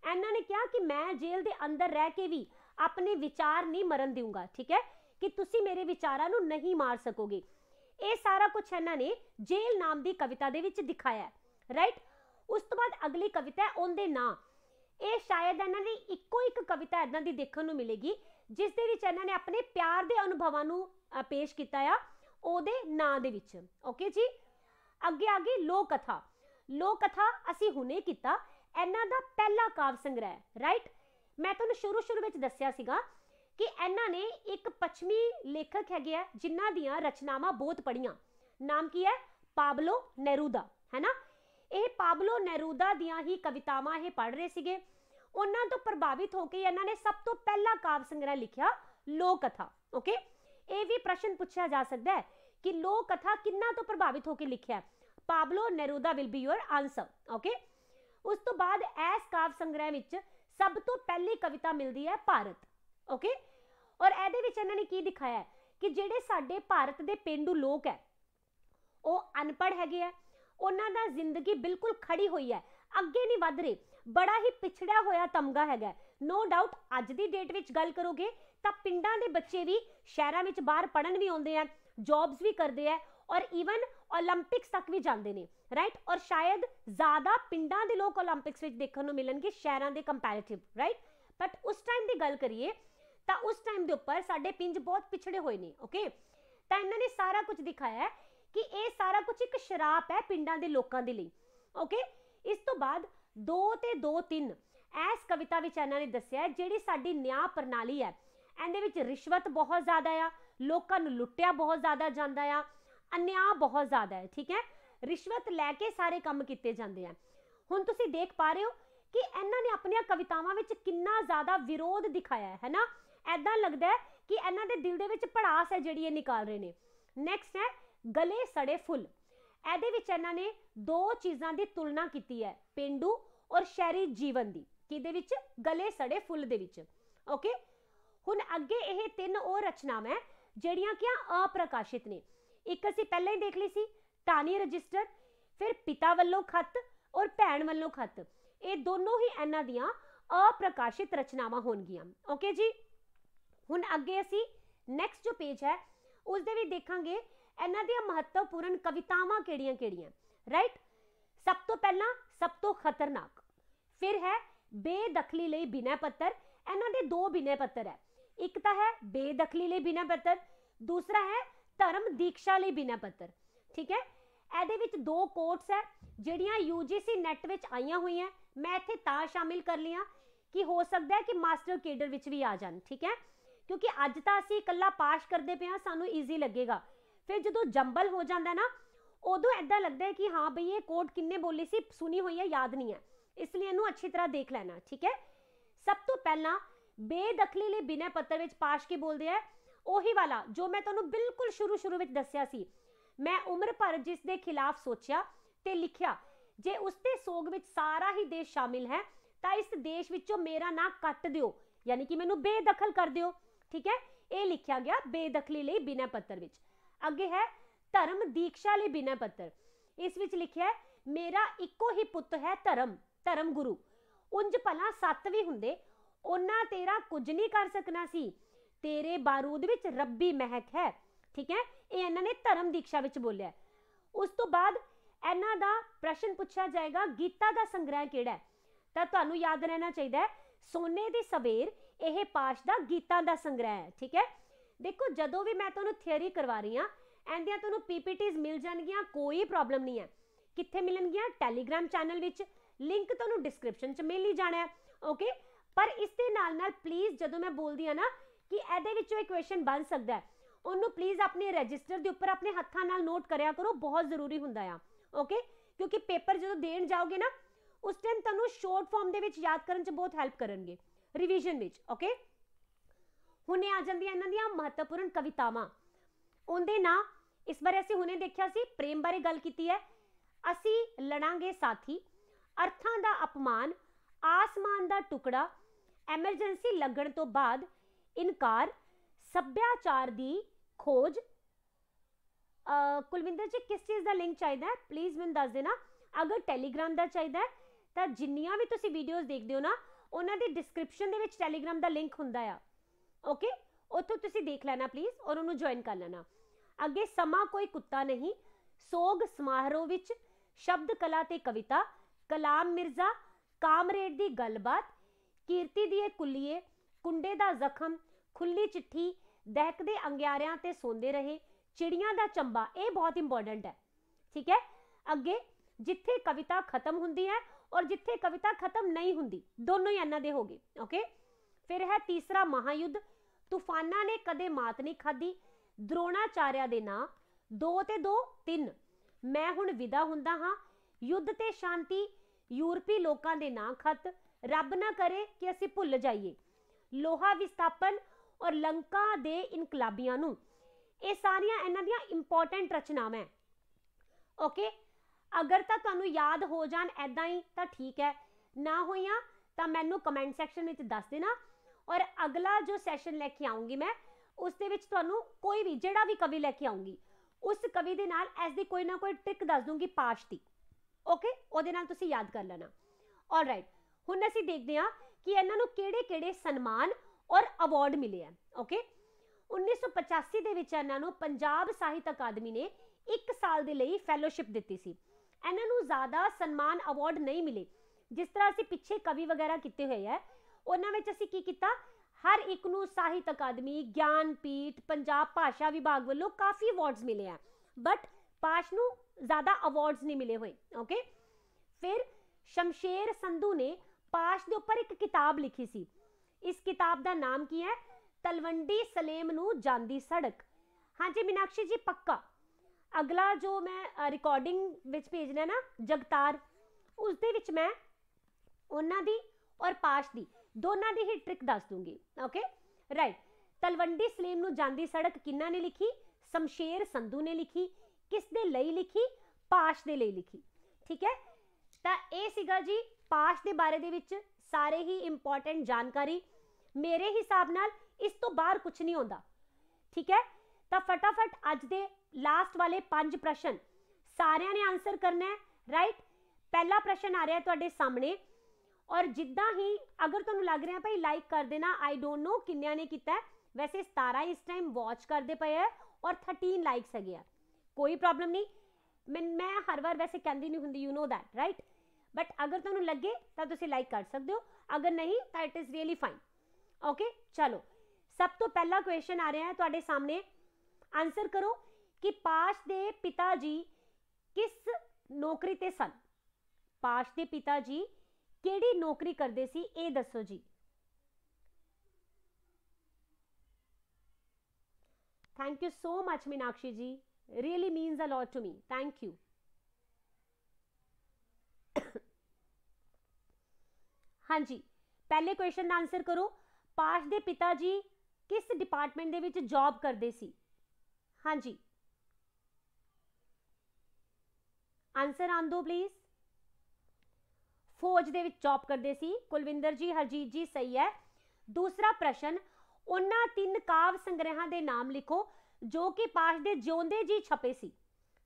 ਇਹਨਾਂ ਨੇ ਕਿਹਾ ਕਿ ਮੈਂ ਜੇਲ੍ਹ ਦੇ ਅੰਦਰ ਰਹਿ ਕੇ ਵੀ ਆਪਣੇ ਵਿਚਾਰ ਨਹੀਂ ਮਰਨ ਦੇਵਾਂਗਾ ਠੀਕ ਹੈ ਕਿ ਤੁਸੀਂ ਮੇਰੇ ਵਿਚਾਰਾਂ ਨੂੰ ਨਹੀਂ ਮਾਰ ਸਕੋਗੇ ਇਹ ਸਾਰਾ ਕੁਝ ਇਹਨਾਂ ਨੇ ਜੇਲ੍ਹ ਨਾਮ ਦੀ ਕਵਿਤਾ ਦੇ ਵਿੱਚ ਦਿਖਾਇਆ ਹੈ ਰਾਈਟ ਉਸ ਤੋਂ ਬਾਅਦ ਅਗਲੀ ਕਵਿਤਾ ਹੈ ਉਹਦੇ ਨਾਂ ਇਹ ਸ਼ਾਇਦ ਇਹਨਾਂ ਦੀ ਇੱਕੋ ਇੱਕ ਕਵਿਤਾ ਇਦਾਂ ਦੀ ਦੇਖਣ ਨੂੰ ਮਿਲੇਗੀ ਜਿਸ ਦੇ ਵਿੱਚ ਇਹਨਾਂ ਨੇ ਆਪਣੇ ਪਿਆਰ ਦੇ ਅਨੁਭਵਾਂ ਨੂੰ ਪੇਸ਼ ਕੀਤਾ ਆ ਉਹਦੇ ਨਾਂ ਦੇ ਵਿੱਚ ਓਕੇ ਜੀ ਅੱਗੇ ਆ ਗਈ ਲੋਕ ਕਥਾ ਲੋਕ ਕਥਾ ਅਸੀਂ ਹੁਣੇ ਕੀਤਾ ਇਹਨਾਂ ਦਾ ਪਹਿਲਾ ਕਾਵ ਸੰਗ੍ਰਹਿ ਰਾਈਟ ਮੈਂ ਤੁਹਾਨੂੰ ਸ਼ੁਰੂ ਸ਼ੁਰੂ ਵਿੱਚ ਦੱਸਿਆ ਸੀਗਾ ਕਿ ਇਹਨਾਂ ਨੇ ਇੱਕ ਪੱਛਮੀ ਲੇਖਕ ਹੈਗੇ ਆ ਜਿਨ੍ਹਾਂ ਦੀਆਂ ਰਚਨਾਵਾਂ ਬਹੁਤ ਪੜੀਆਂ ਨਾਮ ਕੀ ਹੈ ਪਾਬਲੋ ਨੈਰੂਦਾ ਹੈਨਾ ਇਹ ਪਾਬਲੋ ਨੈਰੂਦਾ ਦੀਆਂ ਹੀ ਕਵਿਤਾਵਾਂ ਇਹ ਪੜ ਰਹੇ ਸੀਗੇ ਉਹਨਾਂ ਤੋਂ ਪ੍ਰਭਾਵਿਤ ਹੋ ਕੇ ਇਹਨਾਂ ਨੇ ਸਭ ਤੋਂ ਪਹਿਲਾ ਕਾਵ ਸੰਗ੍ਰਹਿ ਲਿਖਿਆ ਲੋਕ ਕਥਾ ਓਕੇ ਇਹ ਵੀ ਪ੍ਰਸ਼ਨ ਪੁੱਛਿਆ ਜਾ ਸਕਦਾ ਹੈ ਕਿ ਲੋਕ ਕਥਾ ਕਿੰਨਾ ਤੋਂ ਪ੍ਰਭਾਵਿਤ ਹੋ ਕੇ ਲਿਖਿਆ ਹੈ Pablo Neruda will be your answer okay ਉਸ ਤੋਂ ਬਾਅਦ ਐਸ ਕਾਵ ਸੰਗ੍ਰਹਿ ਵਿੱਚ ਸਭ ਤੋਂ ਪਹਿਲੀ ਕਵਿਤਾ ਮਿਲਦੀ ਹੈ ਭਾਰਤ ਓਕੇ ਔਰ ਇਹਦੇ ਵਿੱਚ ਇਹਨਾਂ ਨੇ ਕੀ ਦਿਖਾਇਆ ਕਿ ਜਿਹੜੇ ਸਾਡੇ ਭਾਰਤ ਦੇ ਪਿੰਡੂ ਲੋਕ ਹੈ ਉਹ ਅਨਪੜ੍ਹ ਹੈਗੇ ਆ ਉਹਨਾਂ ਦਾ ਜ਼ਿੰਦਗੀ ਬਿਲਕੁਲ ਖੜੀ ਹੋਈ ਹੈ ਅੱਗੇ ਨਹੀਂ ਵਧ ਰਹੇ ਬੜਾ ਹੀ ਪਿਛੜਿਆ ਹੋਇਆ ਤਮਗਾ ਹੈਗਾ ਨੋ ਡਾਊਟ ਅੱਜ ਦੀ ਡੇਟ ਵਿੱਚ ਗੱਲ ਕਰੋਗੇ ਤਾਂ ਪਿੰਡਾਂ ਦੇ ਬੱਚੇ ਵੀ ਸ਼ਹਿਰਾਂ ਵਿੱਚ ਬਾਹਰ ਪੜਨ ਵੀ ਆਉਂਦੇ ਆ ਜੌਬਸ ਵੀ ਕਰਦੇ ਆ ਔਰ ਈਵਨ 올림픽ਸ ਤੱਕ ਵੀ ਜਾਂਦੇ ਨੇ ਰਾਈਟ ਔਰ ਸ਼ਾਇਦ ਜ਼ਿਆਦਾ ਪਿੰਡਾਂ ਦੇ ਲੋਕ 올림픽ਸ ਵਿੱਚ ਦੇਖਣ ਨੂੰ ਮਿਲਣਗੇ ਸ਼ਹਿਰਾਂ ਦੇ ਕੰਪੈਰੀਟਿਵ ਰਾਈਟ ਬਟ ਉਸ ਟਾਈਮ ਦੀ ਗੱਲ ਕਰੀਏ ਤਾਂ ਉਸ ਟਾਈਮ ਦੇ ਉੱਪਰ ਸਾਡੇ ਪਿੰਜ ਬਹੁਤ ਪਿਛੜੇ ਹੋਏ ਨੇ ਓਕੇ ਤਾਂ ਇਹਨਾਂ ਨੇ ਸਾਰਾ ਕੁਝ ਦਿਖਾਇਆ ਕਿ ਇਹ ਸਾਰਾ ਕੁਝ ਇੱਕ ਸ਼ਰਾਪ ਹੈ ਪਿੰਡਾਂ ਦੇ ਲੋਕਾਂ ਦੇ ਲਈ ਓਕੇ ਇਸ ਤੋਂ ਬਾਅਦ 2 ਤੇ 2 3 ਐਸ ਕਵਿਤਾ ਵਿੱਚ ਇਹਨਾਂ ਨੇ ਦੱਸਿਆ ਜਿਹੜੀ ਸਾਡੀ ਨਿਆਂ ਪ੍ਰਣਾਲੀ ਹੈ ਇਹਦੇ ਵਿੱਚ ਰਿਸ਼ਵਤ ਬਹੁਤ ਜ਼ਿਆਦਾ ਆ ਲੋਕਾਂ ਨੂੰ ਲੁੱਟਿਆ ਬਹੁਤ ਜ਼ਿਆਦਾ ਜਾਂਦਾ ਆ ਅਨਿਆ ਬਹੁਤ ਜ਼ਿਆਦਾ ਹੈ ਠੀਕ ਹੈ ਰਿਸ਼ਵਤ ਲੈ ਕੇ ਸਾਰੇ ਕੰਮ ਕੀਤੇ ਜਾਂਦੇ ਆ ਹੁਣ ਤੁਸੀਂ ਦੇਖ ਪਾ ਰਹੇ ਹੋ ਕਿ ਇਹਨਾਂ ਨੇ ਆਪਣੀਆਂ ਕਵਿਤਾਵਾਂ ਵਿੱਚ ਕਿੰਨਾ ਜ਼ਿਆਦਾ ਵਿਰੋਧ ਦਿਖਾਇਆ ਹੈ ਹੈਨਾ ਐਦਾਂ ਲੱਗਦਾ ਹੈ ਕਿ ਇਹਨਾਂ ਦੇ ਦਿਲ ਦੇ ਵਿੱਚ ਭੜਾਸ ਹੈ ਜਿਹੜੀ ਇਹ ਨਿਕਾਲ ਰਹੇ ਨੇ ਨੈਕਸਟ ਹੈ ਗਲੇ ਸੜੇ ਫੁੱਲ ਇਹਦੇ ਵਿੱਚ ਇਹਨਾਂ ਨੇ ਦੋ ਚੀਜ਼ਾਂ ਦੀ ਤੁਲਨਾ ਕੀਤੀ ਹੈ ਪਿੰਡੂ ਔਰ ਸ਼ਹਿਰੀ ਜੀਵਨ ਦੀ ਕਿਹਦੇ ਵਿੱਚ ਗਲੇ ਸੜੇ ਫੁੱਲ ਦੇ ਵਿੱਚ ਓਕੇ ਹੁਣ ਅੱਗੇ ਇਹ ਤਿੰਨ ਉਹ ਰਚਨਾਵਾਂ ਜਿਹੜੀਆਂ ਕਿ ਅਪ੍ਰਕਾਸ਼ਿਤ ਨੇ ਇੱਕ ਅਸੀਂ ਪਹਿਲਾਂ ਹੀ ਦੇਖ ਲਈ ਸੀ ਤਾਨੀ ਰਜਿਸਟਰ ਫਿਰ ਪਿਤਾ ਵੱਲੋਂ ਖੱਤ ਔਰ ਭੈਣ ਵੱਲੋਂ ਖੱਤ ਇਹ ਦੋਨੋਂ ਹੀ ਇਹਨਾਂ ਦੀਆਂ ਅਪ੍ਰਕਾਸ਼ਿਤ ਰਚਨਾਵਾਂ ਹੋਣਗੀਆਂ ਓਕੇ ਜੀ ਹੁਣ ਅੱਗੇ ਅਸੀਂ ਨੈਕਸਟ ਜੋ ਪੇਜ ਹੈ ਉਸ ਦੇ ਵੀ ਦੇਖਾਂਗੇ ਇਹਨਾਂ ਦੀਆਂ ਮਹੱਤਵਪੂਰਨ ਕਵਿਤਾਵਾਂ ਕਿਹੜੀਆਂ-ਕਿਹੜੀਆਂ ਰਾਈਟ ਸਭ ਤੋਂ ਪਹਿਲਾਂ ਸਭ ਤੋਂ ਖਤਰਨਾਕ ਫਿਰ ਹੈ ਬੇਦਖਲੀ ਲਈ ਬਿਨਾ ਪੱਤਰ ਇਹਨਾਂ ਦੇ ਦੋ ਬਿਨਾ ਪੱਤਰ ਹੈ ਇੱਕ ਤਾਂ ਹੈ ਬੇਦਖਲੀ ਲਈ ਬਿਨਾ ਪੱਤਰ ਦੂਸਰਾ ਹੈ ਧਰਮ ਦੀਕਸ਼ਾ ਲਈ ਬਿਨਾ ਪੱਤਰ ਠੀਕ ਹੈ ਇਹਦੇ ਵਿੱਚ ਦੋ ਕੋਟਸ ਹੈ ਜਿਹੜੀਆਂ UGC ਨੈਟ ਵਿੱਚ ਆਈਆਂ ਹੋਈਆਂ ਮੈਂ ਇੱਥੇ ਤਾਂ ਸ਼ਾਮਿਲ ਕਰ ਲਿਆ ਕਿ ਹੋ ਸਕਦਾ ਹੈ ਕਿ ਮਾਸਟਰ ਕੇਡਰ ਵਿੱਚ ਵੀ ਆ ਜਾਣ ਠੀਕ ਹੈ ਕਿਉਂਕਿ ਅੱਜ ਤਾਂ ਅਸੀਂ ਇਕੱਲਾ ਪਾਸ਼ ਕਰਦੇ ਪਿਆ ਸਾਨੂੰ ਈਜ਼ੀ ਲੱਗੇਗਾ ਫਿਰ ਜਦੋਂ ਜੰਬਲ ਹੋ ਜਾਂਦਾ ਨਾ ਉਦੋਂ ਐਦਾਂ ਲੱਗਦਾ ਹੈ ਕਿ ਹਾਂ ਬਈ ਇਹ ਕੋਡ ਕਿੰਨੇ ਬੋਲੀ ਸੀ ਸੁਣੀ ਹੋਈ ਹੈ ਯਾਦ ਨਹੀਂ ਹੈ ਇਸ ਲਈ ਇਹਨੂੰ ਅੱਛੀ ਤਰ੍ਹਾਂ ਦੇਖ ਲੈਣਾ ਠੀਕ ਹੈ ਸਭ ਤੋਂ ਪਹਿਲਾਂ ਬੇਦਖਲੀ ਲਈ ਬਿਨਾ ਪੱਤਰ ਵਿੱਚ ਪਾਸ਼ ਕੀ ਬੋਲਦੇ ਆ ਉਹੀ ਵਾਲਾ ਜੋ ਮੈਂ ਤੁਹਾਨੂੰ ਬਿਲਕੁਲ ਸ਼ੁਰੂ ਸ਼ੁਰੂ ਵਿੱਚ ਦੱਸਿਆ ਸੀ ਮੈਂ ਉਮਰ ਭਰ ਜਿਸ ਦੇ ਖਿਲਾਫ ਸੋਚਿਆ ਤੇ ਲਿਖਿਆ ਜੇ ਉਸ ਦੇ ਸੋਗ ਵਿੱਚ ਸਾਰਾ ਹੀ ਦੇਸ਼ ਸ਼ਾਮਿਲ ਹੈ ਤਾਂ ਇਸ ਦੇਸ਼ ਵਿੱਚੋਂ ਮੇਰਾ ਨਾਂ ਕੱਟ ਦਿਓ ਯਾਨੀ ਕਿ ਮੈਨੂੰ ਬੇਦਖਲ ਕਰ ਦਿਓ ਠੀਕ ਹੈ ਇਹ ਲਿਖਿਆ ਗਿਆ ਬੇਦਖਲੀ ਲਈ ਬਿਨਾ ਪੱਤਰ ਵਿੱਚ ਅੱਗੇ ਹੈ ਧਰਮ ਦੀਕਸ਼ਾ ਲਈ ਬਿਨਾ ਪੱਤਰ ਇਸ ਵਿੱਚ ਲਿਖਿਆ ਮੇਰਾ ਇੱਕੋ ਹੀ ਪੁੱਤ ਹੈ ਧਰਮ ਧਰਮ ਗੁਰੂ ਉੰਜ ਭਲਾ ਸੱਤ ਵੀ ਹੁੰਦੇ ਉਹਨਾਂ ਤੇਰਾ ਕੁਝ ਨਹੀਂ ਕਰ ਸਕਣਾ ਸੀ ਤੇਰੇ ਬਾਰੂਦ ਵਿੱਚ ਰੱਬੀ ਮਹਿਕ ਹੈ ਠੀਕ ਹੈ ਇਹ ਇਹਨਾਂ ਨੇ ਧਰਮ ਦੀਕਸ਼ਾ ਵਿੱਚ ਬੋਲਿਆ ਉਸ ਤੋਂ ਬਾਅਦ ਇਹਨਾਂ ਦਾ ਪ੍ਰਸ਼ਨ ਪੁੱਛਿਆ ਜਾਏਗਾ ਗੀਤਾ ਦਾ ਸੰਗ੍ਰਹਿ ਕਿਹੜਾ ਹੈ ਤਾਂ ਤੁਹਾਨੂੰ ਯਾਦ ਰਹਿਣਾ ਚਾਹੀਦਾ ਹੈ ਸੋਨੇ ਦੀ ਸਵੇਰ ਇਹ ਪਾਸ਼ ਦਾ ਗੀਤਾ ਦਾ ਸੰਗ੍ਰਹਿ ਹੈ ਠੀਕ ਹੈ ਦੇਖੋ ਜਦੋਂ ਵੀ ਮੈਂ ਤੁਹਾਨੂੰ ਥਿਅਰੀ ਕਰਵਾ ਰਹੀ ਹਾਂ ਐਂਦਿਆਂ ਤੁਹਾਨੂੰ ਪੀਪੀਟੀਜ਼ ਮਿਲ ਜਾਣਗੀਆਂ ਕੋਈ ਪ੍ਰੋਬਲਮ ਨਹੀਂ ਹੈ ਕਿੱਥੇ ਮਿਲਣਗੀਆਂ ਟੈਲੀਗ੍ਰam ਚੈਨਲ ਵਿੱਚ ਲਿੰਕ ਤੁਹਾਨੂੰ ਡਿਸਕ੍ਰਿਪਸ਼ਨ 'ਚ ਮਿਲ ਹੀ ਜਾਣਾ ਹੈ ਓਕੇ ਪਰ ਇਸ ਦੇ ਨਾਲ ਨਾਲ ਪਲੀਜ਼ ਜਦੋਂ ਮੈਂ ਬੋਲਦੀ ਆ ਨਾ ਕਿ ਇਹਦੇ ਵਿੱਚੋਂ ਇੱਕ ਕੁਐਸਚਨ ਬਣ ਸਕਦਾ ਹੈ ਉਹਨੂੰ ਪਲੀਜ਼ ਆਪਣੇ ਰਜਿਸਟਰ ਦੇ ਉੱਪਰ ਆਪਣੇ ਹੱਥਾਂ ਨਾਲ ਨੋਟ ਕਰਿਆ ਕਰੋ ਬਹੁਤ ਜ਼ਰੂਰੀ ਹੁੰਦਾ ਆ ਓਕੇ ਕਿਉਂਕਿ ਪੇਪਰ ਜਦੋਂ ਦੇਣ ਜਾਓਗੇ ਨਾ ਉਸ ਟਾਈਮ ਤੁਹਾਨੂੰ ਸ਼ਾਰਟ ਫਾਰਮ ਦੇ ਵਿੱਚ ਯਾਦ ਕਰਨ 'ਚ ਬਹੁਤ ਹੈਲਪ ਕਰਨਗੇ ਰਿਵੀਜ਼ਨ ਵਿੱਚ ਓਕੇ ਇਹ ਆ ਜਾਂਦੀਆਂ ਇਹਨਾਂ ਦੀਆਂ ਮਹੱਤਵਪੂਰਨ ਕਵਿਤਾਵਾਂ ਉਹਦੇ ਨਾਂ ਇਸ ਬਾਰੇ ਅਸੀਂ ਹੁਣੇ ਦੇਖਿਆ ਸੀ ਪ੍ਰੇਮ ਬਾਰੇ ਗੱਲ ਕੀਤੀ ਹੈ ਅਸੀਂ ਲੜਾਂਗੇ ਸਾਥੀ ਅਰਥਾਂ ਦਾ ਅਪਮਾਨ ਆਸਮਾਨ ਦਾ ਟੁਕੜਾ ਐਮਰਜੈਂਸੀ ਲੱਗਣ ਤੋਂ ਬਾਅਦ ਇਨਕਾਰ ਸੱਭਿਆਚਾਰ ਦੀ ਖੋਜ ਕੁਲਵਿੰਦਰ ਜੀ ਕਿਸ ਚੀਜ਼ ਦਾ ਲਿੰਕ ਚਾਹੀਦਾ ਹੈ ਪਲੀਜ਼ ਮੈਨੂੰ ਦੱਸ ਦੇਣਾ ਅਗਰ ਟੈਲੀਗ੍ਰਾਮ ਦਾ ਚਾਹੀਦਾ ਹੈ ਤਾਂ ਜਿੰਨੀਆਂ ਵੀ ਤੁਸੀਂ ਵੀਡੀਓਜ਼ ਦੇਖਦੇ ਹੋ ਨਾ ਉਹਨਾਂ ਦੀ ਡਿਸਕ੍ਰਿਪਸ਼ਨ ਦੇ ਵਿੱਚ ਟੈਲੀਗ੍ਰਾਮ ਦਾ ਲਿੰਕ ਹੁੰਦਾ ਆ ਓਕੇ ਉੱਥੋਂ ਤੁਸੀਂ ਦੇਖ ਲੈਣਾ ਪਲੀਜ਼ ਔਰ ਉਹਨੂੰ ਜੁਆਇਨ ਕਰ ਲੈਣਾ ਅੱਗੇ ਸਮਾਂ ਕੋਈ ਕੁੱਤਾ ਨਹੀਂ ਸੋਗ ਸਮਾਰੋਹ ਵਿੱਚ ਸ਼ਬਦ ਕਲਾ ਤੇ ਕਵਿਤਾ ਕਲਾਮ ਮਿਰਜ਼ਾ ਕਾਮਰੇਡ ਦੀ ਗੱਲਬਾਤ ਕੀਰਤੀ ਦੀ ਇਹ ਕੁੱਲੀਏ ਕੁੰਡੇ ਦਾ ਜ਼ਖਮ ਖੁੱਲੀ ਚਿੱਠੀ ਦਹਿਕਦੇ ਅੰਗਿਆਰਿਆਂ ਤੇ ਸੌਂਦੇ ਰਹੇ ਚਿੜੀਆਂ ਦਾ ਚੰਬਾ ਇਹ ਬਹੁਤ ਇੰਪੋਰਟੈਂਟ ਹੈ ਠੀਕ ਹੈ ਅੱਗੇ ਜਿੱਥੇ ਕਵਿਤਾ ਖਤਮ ਹੁੰਦੀ ਹੈ ਔਰ ਜਿੱਥੇ ਕਵਿਤਾ ਖਤਮ ਨਹੀਂ ਹੁੰਦੀ ਦੋਨੋਂ ਹੀ ਇਹਨਾਂ ਦੇ ਹੋਗੇ ਓਕੇ ਫਿਰ ਹੈ ਤੀਸਰਾ ਮਹਾਯੁੱਧ ਤੂਫਾਨਾਂ ਨੇ ਕਦੇ ਮਾਤ ਨਹੀਂ ਖਾਦੀ ਦਰੋਣਾਚਾਰਿਆ ਦੇ ਨਾਂ 2 ਤੇ 2 3 ਮੈਂ ਹੁਣ ਵਿਦਾ ਹੁੰਦਾ ਹਾਂ ਯੁੱਧ ਤੇ ਸ਼ਾਂਤੀ ਯੂਰਪੀ ਲੋਕਾਂ ਦੇ ਨਾਂ ਖਤ ਰੱਬ ਨਾ ਕਰੇ ਕਿ ਅਸੀਂ ਭੁੱਲ ਜਾਈਏ ਲੋਹਾ ਵਿਸਥਾਪਨ ਔਰ ਲੰਕਾ ਦੇ ਇਨਕਲਾਬੀਆਂ ਨੂੰ ਇਹ ਸਾਰੀਆਂ ਇਹਨਾਂ ਦੀਆਂ ਇੰਪੋਰਟੈਂਟ ਰਚਨਾਵਾਂ ਹੈ ਓਕੇ ਅਗਰ ਤਾਂ ਤੁਹਾਨੂੰ ਯਾਦ ਹੋ ਜਾਣ ਐਦਾਂ ਹੀ ਤਾਂ ਠੀਕ ਹੈ ਨਾ ਹੋਈਆਂ ਤਾਂ ਮੈਨੂੰ ਕਮੈਂਟ ਸੈਕਸ਼ਨ ਵਿੱਚ ਦੱਸ ਦੇਣਾ ਔਰ ਅਗਲਾ ਜੋ ਸੈਸ਼ਨ ਲੈ ਕੇ ਆਉਂਗੀ ਮੈਂ ਉਸ ਦੇ ਵਿੱਚ ਤੁਹਾਨੂੰ ਕੋਈ ਵੀ ਜਿਹੜਾ ਵੀ ਕਵੀ ਲੈ ਕੇ ਆਉਂਗੀ ਉਸ ਕਵੀ ਦੇ ਨਾਲ ਐਸ ਦੀ ਕੋਈ ਨਾ ਕੋਈ ਟ੍ਰਿਕ ਦੱਸ ਦੂੰਗੀ ਪਾਸ਼ ਦੀ ਓਕੇ ਉਹਦੇ ਨਾਲ ਤੁਸੀਂ ਯਾਦ ਕਰ ਲੈਣਾ ਆਲਰਾਈਟ ਰਾਈਟ ਹੁਣ ਅਸੀਂ ਦੇਖਦੇ ਹਾਂ ਕਿ ਇਹਨਾਂ ਨੂੰ ਕਿਹੜੇ-ਕਿਹੜੇ ਸਨਮਾਨ ਔਰ ਅਵਾਰਡ ਮਿਲੇ ਆ ਓਕੇ 1985 ਦੇ ਵਿੱਚ ਇਹਨਾਂ ਨੂੰ ਪੰਜਾਬ ਸਾਹਿਤ ਅਕਾਦਮੀ ਨੇ 1 ਸਾਲ ਦੇ ਲਈ ਫੈਲੋਸ਼ਿਪ ਦਿੱਤੀ ਸੀ ਇਹਨਾਂ ਨੂੰ ਜ਼ਿਆਦਾ ਸਨਮਾਨ ਅਵਾਰਡ ਨਹੀਂ ਮਿਲੇ ਜਿਸ ਤਰ੍ਹਾਂ ਅਸੀਂ ਪਿੱਛੇ ਕਵੀ ਵਗੈਰਾ ਕੀਤੇ ਹੋਏ ਆ ਉਹਨਾਂ ਵਿੱਚ ਅਸੀਂ ਕੀ ਕੀਤਾ ਹਰ ਇੱਕ ਨੂੰ ਸਾਹਿਤ ਅਕਾਦਮੀ ਗਿਆਨ ਪੀਠ ਪੰਜਾਬ ਭਾਸ਼ਾ ਵਿਭਾਗ ਵੱਲੋਂ ਕਾਫੀ ਅਵਾਰਡਸ ਮਿਲੇ ਆ ਬਟ ਪਾਸ਼ ਨੂੰ ਜ਼ਿਆਦਾ ਅਵਾਰਡਸ ਨਹੀਂ ਮਿਲੇ ਹੋਏ ਓਕੇ ਫਿਰ ਸ਼ਮਸ਼ੇਰ ਸੰਧੂ ਨੇ ਪਾਸ਼ ਦੇ ਉੱਪਰ ਇੱਕ ਕਿਤਾਬ ਲਿਖੀ ਸੀ ਇਸ ਕਿਤਾਬ ਦਾ ਨਾਮ ਕੀ ਹੈ ਤਲਵੰਡੀ ਸਲੇਮ ਨੂੰ ਜਾਂਦੀ ਸੜਕ ਹਾਂਜੀ ਮਿਨਾਕਸ਼ੀ ਜੀ ਪੱਕਾ ਅਗਲਾ ਜੋ ਮੈਂ ਰਿਕਾਰਡਿੰਗ ਵਿੱਚ ਭੇਜਣਾ ਨਾ ਜਗਤਾਰ ਉਸ ਦੇ ਵਿੱਚ ਮੈਂ ਉਹਨਾਂ ਦੀ ਔਰ ਪਾਸ਼ ਦੀ ਦੋਨਾਂ ਦੀ ਹੀ ਟ੍ਰਿਕ ਦੱਸ ਦੂੰਗੀ ਓਕੇ ਰਾਈਟ ਤਲਵੰਡੀ ਸਲੇਮ ਨੂੰ ਜਾਂਦੀ ਸੜਕ ਕਿੰਨਾ ਨੇ ਲਿਖੀ ਸ਼ਮਸ਼ੇਰ ਸੰਧੂ ਨੇ ਲਿਖੀ ਕਿਸ ਦੇ ਲਈ ਲਿਖੀ ਪਾਸ਼ ਦੇ ਲਈ ਲਿਖੀ ਠੀਕ ਹੈ ਤਾਂ ਇਹ ਸੀਗਾ ਜੀ ਪਾਸ਼ ਦੇ ਬਾਰੇ ਦੇ ਵਿੱਚ ਸਾਰੇ ਹੀ ਇੰਪੋਰਟੈਂਟ ਜਾਣਕਾਰੀ ਮੇਰੇ ਹਿਸਾਬ ਨਾਲ ਇਸ ਤੋਂ ਬਾਹਰ ਕੁਝ ਨਹੀਂ ਹੁੰਦਾ ਠੀਕ ਹੈ ਤਾਂ ਫਟਾਫਟ ਅੱਜ ਦੇ ਲਾਸਟ ਵਾਲੇ ਪੰਜ ਪ੍ਰਸ਼ਨ ਸਾਰਿਆਂ ਨੇ ਆਨਸਰ ਕਰਨਾ ਹੈ ਰਾਈਟ ਪਹਿਲਾ ਪ੍ਰਸ਼ਨ ਆ ਰਿਹਾ ਤੁਹਾਡੇ ਸਾਹਮਣੇ ਔਰ ਜਿੱਦਾਂ ਹੀ ਅਗਰ ਤੁਹਾਨੂੰ ਲੱਗ ਰਿਹਾ ਭਾਈ ਲਾਈਕ ਕਰ ਦੇਣਾ ਆਈ ਡੋਨਟ ਨੋ ਕਿੰਨਿਆਂ ਨੇ ਕੀਤਾ ਵੈਸੇ 17 ਇਸ ਟਾਈਮ ਵਾਚ ਕਰਦੇ ਪਏ ਹੈ ਔਰ 13 ਲਾਈਕਸ ਹੈਗੇ ਆ ਕੋਈ ਪ੍ਰੋਬਲਮ ਨਹੀਂ ਮੈਂ ਮੈਂ ਹਰ ਵਾਰ ਵੈਸੇ ਕਹਿੰਦੀ ਨਹੀਂ ਹੁੰਦੀ you know that right but ਅਗਰ ਤੁਹਾਨੂੰ ਲੱਗੇ ਤਾਂ ਤੁਸੀਂ ਲਾਈਕ ਕਰ ਸਕਦੇ ਹੋ ਅਗਰ ਨਹੀਂ ਤਾਂ it is really fine okay ਚਲੋ ਸਭ ਤੋਂ ਪਹਿਲਾ ਕੁਐਸਚਨ ਆ ਰਿਹਾ ਹੈ ਤੁਹਾਡੇ ਸਾਹਮਣੇ ਆਨਸਰ ਕਰੋ ਕਿ ਪਾਸ਼ ਦੇ ਪਿਤਾ ਜੀ ਕਿਸ ਨੌਕਰੀ ਤੇ ਸਨ ਪਾਸ਼ ਦੇ ਪਿਤਾ ਜੀ ਕਿਹੜੀ ਨੌਕਰੀ ਕਰਦੇ ਸੀ ਇਹ ਦੱਸੋ ਜੀ thank you so much Meenakshi ji really means a lot to me thank you ਹਾਂਜੀ ਪਹਿਲੇ ਕੁਐਸਚਨ ਦਾ ਆਨਸਰ ਕਰੋ ਪਾਸ਼ ਦੇ ਪਿਤਾ ਜੀ ਕਿਸ ਡਿਪਾਰਟਮੈਂਟ ਦੇ ਵਿੱਚ ਜੌਬ ਕਰਦੇ ਸੀ ਹਾਂਜੀ ਆਨਸਰ ਆਨ ਦੋ ਪਲੀਜ਼ ਫੌਜ ਦੇ ਵਿੱਚ ਜੌਬ ਕਰਦੇ ਸੀ ਕੁਲਵਿੰਦਰ ਜੀ ਹਰਜੀਤ ਜੀ ਸਹੀ ਹੈ ਦੂਸਰਾ ਪ੍ਰਸ਼ਨ ਉਹਨਾਂ ਤਿੰਨ ਕਾਵ ਸੰਗ੍ਰਹਿਾਂ ਦੇ ਨਾਮ ਲਿਖੋ ਜੋ ਕਿ ਪਾਸ਼ ਦੇ ਜਿਉਂਦੇ ਜੀ ਛਪੇ ਸੀ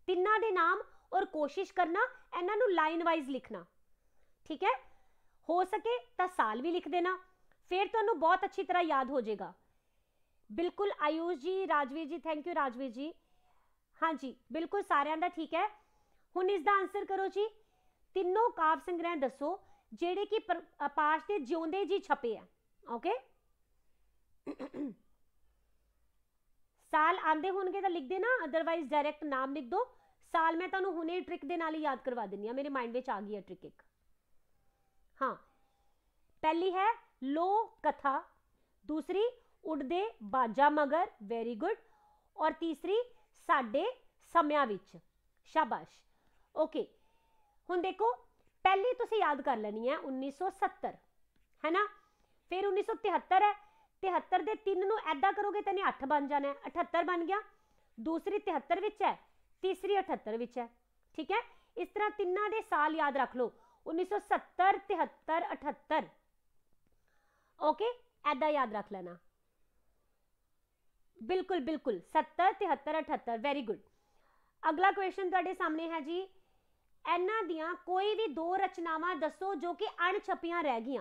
ਤਿੰਨਾਂ ਦੇ ਨਾਮ ਔਰ ਕੋਸ਼ਿਸ਼ ਕਰਨਾ ਇਹਨਾਂ ਨੂੰ ਲਾਈਨ ਵਾਈਜ਼ ਲਿਖਣਾ ਠੀਕ ਹੈ ਹੋ ਸਕੇ ਤਾਂ ਸਾਲ ਵੀ ਲਿਖ ਦੇਣਾ ਫਿਰ ਤੁਹਾਨੂੰ ਬਹੁਤ ਅੱਛੀ ਤਰ੍ਹਾਂ ਯਾਦ ਹੋ ਜਾਏਗਾ ਬਿਲਕੁਲ ਆਯੂਸ਼ ਜੀ ਰਾਜਵੀਰ ਜੀ ਥੈਂਕ ਯੂ ਰਾਜਵੀਰ ਜੀ ਹਾਂਜੀ ਬਿਲਕੁਲ ਸਾਰਿਆਂ ਦਾ ਠੀਕ ਹੈ ਹੁਣ ਇਸ ਦਾ ਆਨਸਰ ਕਰੋ ਜੀ ਤਿੰਨੋਂ ਕਾਵ ਸੰਗ੍ਰਹਿ ਦੱਸੋ ਜਿਹੜੇ ਕਿ ਪਾਸ਼ ਤੇ ਜਿਉਂਦੇ ਜੀ ਛਪੇ ਆ ਓਕੇ ਸਾਲ ਆਂਦੇ ਹੋਣਗੇ ਤਾਂ ਲਿਖ ਦੇਣਾ ਅਦਰਵਾਈਜ਼ ਡਾਇਰੈਕਟ ਨਾਮ ਲਿਖ ਦਿਓ ਸਾਲ ਮੈਂ ਤੁਹਾਨੂੰ ਹੁਣੇ ਟ੍ਰਿਕ ਦੇ ਨਾਲ ਹੀ ਯਾਦ ਕਰਵਾ ਦਿੰਨੀ ਆ ਮੇਰੇ ਮਾਈਂਡ ਵਿੱਚ ਆ ਗਈ ਹੈ ਟ੍ਰਿਕ ਇੱਕ ਹਾਂ ਪਹਿਲੀ ਹੈ ਲੋ ਕਥਾ ਦੂਸਰੀ ਉੜਦੇ ਬਾਜਾ ਮਗਰ ਵੈਰੀ ਗੁੱਡ ਔਰ ਤੀਸਰੀ ਸਾਡੇ ਸਮਿਆਂ ਵਿੱਚ ਸ਼ਾਬਾਸ਼ ਓਕੇ ਹੁਣ ਦੇਖੋ ਪਹਿਲੀ ਤੁਸੀਂ ਯਾਦ ਕਰ ਲੈਣੀ ਹੈ 1970 ਹੈ ਨਾ ਫਿਰ 1973 ਹੈ 73 ਦੇ 3 ਨੂੰ ਐਡਾ ਕਰੋਗੇ ਤਾਂ ਇਹ 8 ਬਣ ਜਾਣਾ ਹੈ 78 ਬਣ ਗਿਆ ਦੂਸਰੀ 73 ਵਿੱਚ ਹੈ ਤੀਸਰੀ 78 ਵਿੱਚ ਹੈ ਠੀਕ ਹੈ ਇਸ ਤਰ੍ਹਾਂ ਤਿੰਨਾਂ ਦੇ ਸਾਲ ਯਾਦ ਰੱਖ ਲਓ 1970 ओके ऐदा याद रख लेना बिल्कुल बिल्कुल 70 73 78 वेरी गुड अगला क्वेश्चन तुम्हारे सामने है जी एना दिया कोई भी दो रचनावां दसो जो कि अणछपिया रह गई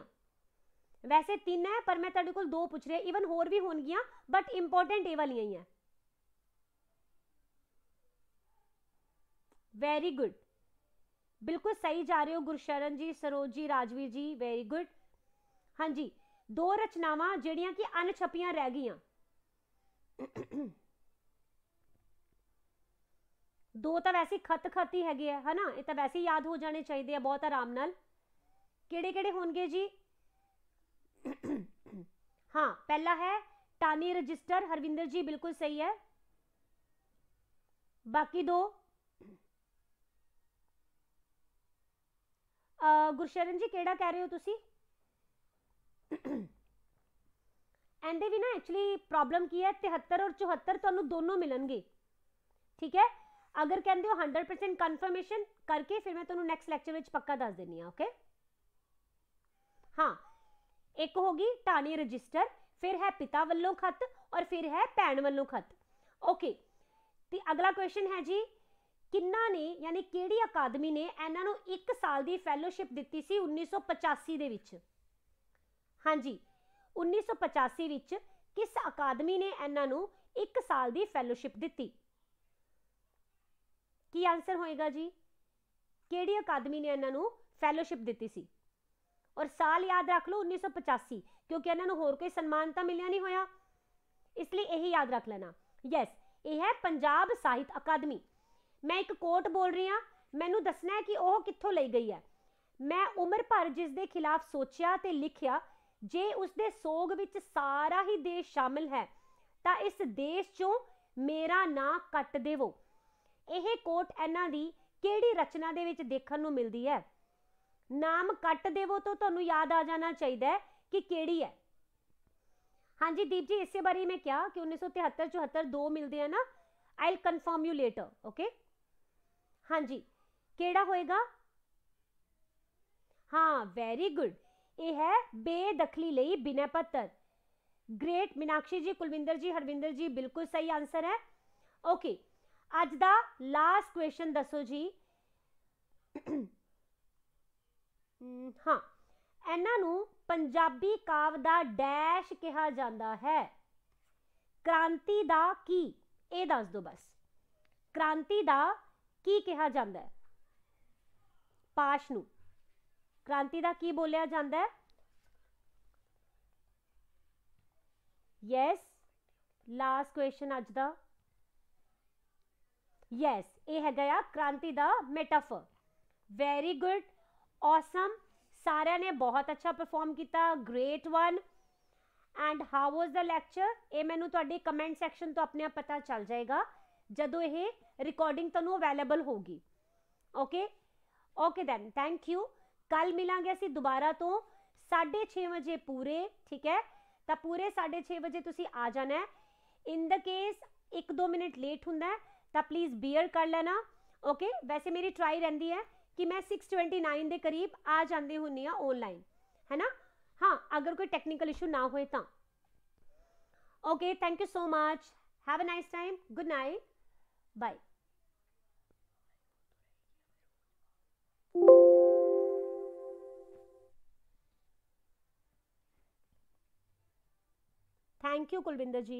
वैसे तीन है पर मैं को दो पूछ रही इवन होर भी हो गई बट इंपोर्टेंट ये वाली ही है वेरी गुड बिल्कुल सही जा रहे हो गुरशरण जी सरोज जी राजवीर जी वेरी गुड हाँ जी दो रचनाव जन कि रह गई दो तो वैसे खत खत ही है ना ये तो वैसे ही याद हो जाने चाहिए है बहुत आराम नाल केड़े केड़े हो गए जी हाँ पहला है टानी रजिस्टर हरविंदर जी बिल्कुल सही है बाकी दो ਗੁਰਸ਼ਰਨ ਜੀ ਕਿਹੜਾ ਕਹਿ ਰਹੇ ਹੋ ਤੁਸੀਂ ਐਂਡ ਵੀ ਨਾ ਐਕਚੁਅਲੀ ਪ੍ਰੋਬਲਮ ਕੀ ਹੈ 73 ਔਰ 74 ਤੁਹਾਨੂੰ ਦੋਨੋਂ ਮਿਲਣਗੇ ਠੀਕ ਹੈ ਅਗਰ ਕਹਿੰਦੇ ਹੋ 100% ਕਨਫਰਮੇਸ਼ਨ ਕਰਕੇ ਫਿਰ ਮੈਂ ਤੁਹਾਨੂੰ ਨੈਕਸਟ ਲੈਕਚਰ ਵਿੱਚ ਪੱਕਾ ਦੱਸ ਦਿੰਨੀ ਆ ਓਕੇ ਹਾਂ ਇੱਕ ਹੋ ਗਈ ਟਾਣੀ ਰਜਿਸਟਰ ਫਿਰ ਹੈ ਪਿਤਾ ਵੱਲੋਂ ਖਤ ਔਰ ਫਿਰ ਹੈ ਭੈਣ ਵੱਲੋਂ ਖਤ ਓਕੇ ਤੇ ਅਗਲਾ ਕੁਐਸਚਨ ਹੈ ਜੀ ਕਿੰਨਾ ਨੇ ਯਾਨੀ ਕਿਹੜੀ ਅਕਾਦਮੀ ਨੇ ਇਹਨਾਂ ਨੂੰ 1 ਸਾਲ ਦੀ ਫੈਲੋਸ਼ਿਪ ਦਿੱਤੀ ਸੀ 1985 ਦੇ ਵਿੱਚ ਹਾਂਜੀ 1985 ਵਿੱਚ ਕਿਸ ਅਕਾਦਮੀ ਨੇ ਇਹਨਾਂ ਨੂੰ 1 ਸਾਲ ਦੀ ਫੈਲੋਸ਼ਿਪ ਦਿੱਤੀ ਕੀ ਆਨਸਰ ਹੋਏਗਾ ਜੀ ਕਿਹੜੀ ਅਕਾਦਮੀ ਨੇ ਇਹਨਾਂ ਨੂੰ ਫੈਲੋਸ਼ਿਪ ਦਿੱਤੀ ਸੀ ਔਰ ਸਾਲ ਯਾਦ ਰੱਖ ਲਓ 1985 ਕਿਉਂਕਿ ਇਹਨਾਂ ਨੂੰ ਹੋਰ ਕੋਈ ਸਨਮਾਨ ਤਾਂ ਮਿਲਿਆ ਨਹੀਂ ਹੋਇਆ ਇਸ ਲਈ ਇਹ ਯਾਦ ਰੱਖ ਲੈਣਾ ਯੈਸ ਇਹ ਹੈ ਪੰਜਾਬ ਸਾਹਿਤ ਅਕਾਦਮੀ ਮੈਂ ਇੱਕ ਕੋਰਟ ਬੋਲ ਰਹੀ ਹਾਂ ਮੈਨੂੰ ਦੱਸਣਾ ਹੈ ਕਿ ਉਹ ਕਿੱਥੋਂ ਲਈ ਗਈ ਹੈ ਮੈਂ ਉਮਰ ਭਰ ਜਿਸ ਦੇ ਖਿਲਾਫ ਸੋਚਿਆ ਤੇ ਲਿਖਿਆ ਜੇ ਉਸ ਦੇ ਸੋਗ ਵਿੱਚ ਸਾਰਾ ਹੀ ਦੇਸ਼ ਸ਼ਾਮਿਲ ਹੈ ਤਾਂ ਇਸ ਦੇਸ਼ 'ਚੋਂ ਮੇਰਾ ਨਾਂ ਕੱਟ ਦੇਵੋ ਇਹ ਕੋਟ ਇਹਨਾਂ ਦੀ ਕਿਹੜੀ ਰਚਨਾ ਦੇ ਵਿੱਚ ਦੇਖਣ ਨੂੰ ਮਿਲਦੀ ਹੈ ਨਾਮ ਕੱਟ ਦੇਵੋ ਤੋਂ ਤੁਹਾਨੂੰ ਯਾਦ ਆ ਜਾਣਾ ਚਾਹੀਦਾ ਹੈ ਕਿ ਕਿਹੜੀ ਹੈ ਹਾਂਜੀ ਦੀਪ ਜੀ ਇਸੇ ਬਾਰੇ ਮੈਂ ਕਿਹਾ ਕਿ 1973 74 ਦੋ ਮਿਲਦੇ ਆ ਨਾ I will confirm you later okay ਹਾਂਜੀ ਕਿਹੜਾ ਹੋਏਗਾ ਹਾਂ ਵੈਰੀ ਗੁੱਡ ਇਹ ਹੈ ਬੇਦਖਲੀ ਲਈ ਬਿਨਾ ਪੱਤਰ ਗ੍ਰੇਟ ਮਿਨਾਕਸ਼ੀ ਜੀ ਕੁਲਵਿੰਦਰ ਜੀ ਹਰਵਿੰਦਰ ਜੀ ਬਿਲਕੁਲ ਸਹੀ ਆਨਸਰ ਹੈ ਓਕੇ ਅੱਜ ਦਾ ਲਾਸਟ ਕੁਐਸਚਨ ਦੱਸੋ ਜੀ ਹਾਂ ਇਹਨਾਂ ਨੂੰ ਪੰਜਾਬੀ ਕਾਵ ਦਾ ਡੈਸ਼ ਕਿਹਾ ਜਾਂਦਾ ਹੈ ਕ੍ਰਾਂਤੀ ਦਾ ਕੀ ਇਹ ਦੱਸ ਦਿਓ ਬਸ ਕ੍ਰਾਂਤੀ ਦਾ ਕੀ ਕਿਹਾ ਜਾਂਦਾ ਹੈ ਪਾਸ਼ ਨੂੰ ਕ੍ਰਾਂਤੀ ਦਾ ਕੀ ਬੋਲਿਆ ਜਾਂਦਾ ਹੈ ਯੈਸ ਲਾਸਟ ਕੁਐਸਚਨ ਅੱਜ ਦਾ ਯੈਸ ਇਹ ਹੈਗਾ ਆ ਕ੍ਰਾਂਤੀ ਦਾ ਮੈਟਾਫਰ ਵੈਰੀ ਗੁੱਡ ਆਸਮ ਸਾਰਿਆਂ ਨੇ ਬਹੁਤ ਅੱਛਾ ਪਰਫਾਰਮ ਕੀਤਾ great one and how was the lecture ਇਹ ਮੈਨੂੰ ਤੁਹਾਡੇ ਕਮੈਂਟ ਸੈਕਸ਼ਨ ਤੋਂ ਆਪਣੇ ਆਪ ਪਤਾ ਚੱਲ ਜਾਏਗਾ ਜਦੋਂ ਇਹ ਰਿਕਾਰਡਿੰਗ ਤੁਹਾਨੂੰ ਅਵੇਲੇਬਲ ਹੋਗੀ okay okay then thank you ਕੱਲ ਮਿਲਾਂਗੇ ਅਸੀਂ ਦੁਬਾਰਾ ਤੋਂ 6:30 ਵਜੇ ਪੂਰੇ ਠੀਕ ਹੈ ਤਾਂ ਪੂਰੇ 6:30 ਵਜੇ ਤੁਸੀਂ ਆ ਜਾਣਾ ਹੈ in the case 1-2 minute late ਹੁੰਦਾ ਹੈ ਤਾਂ ਪਲੀਜ਼ ਬੀਅਰ ਕਰ ਲੈਣਾ ਓਕੇ ਵੈਸੇ ਮੇਰੀ ਟਰਾਈ ਰਹਿੰਦੀ ਹੈ ਕਿ ਮੈਂ 629 ਦੇ ਕਰੀਬ ਆ ਜਾਂਦੀ ਹੁੰਨੀ ਆ ਆਨਲਾਈਨ ਹੈਨਾ ਹਾਂ ਅਗਰ ਕੋਈ ਟੈਕਨੀਕਲ ਇਸ਼ੂ ਨਾ ਹੋਏ ਤਾਂ okay thank you so much have a nice time good night bye thank you Kulwinder ਜੀ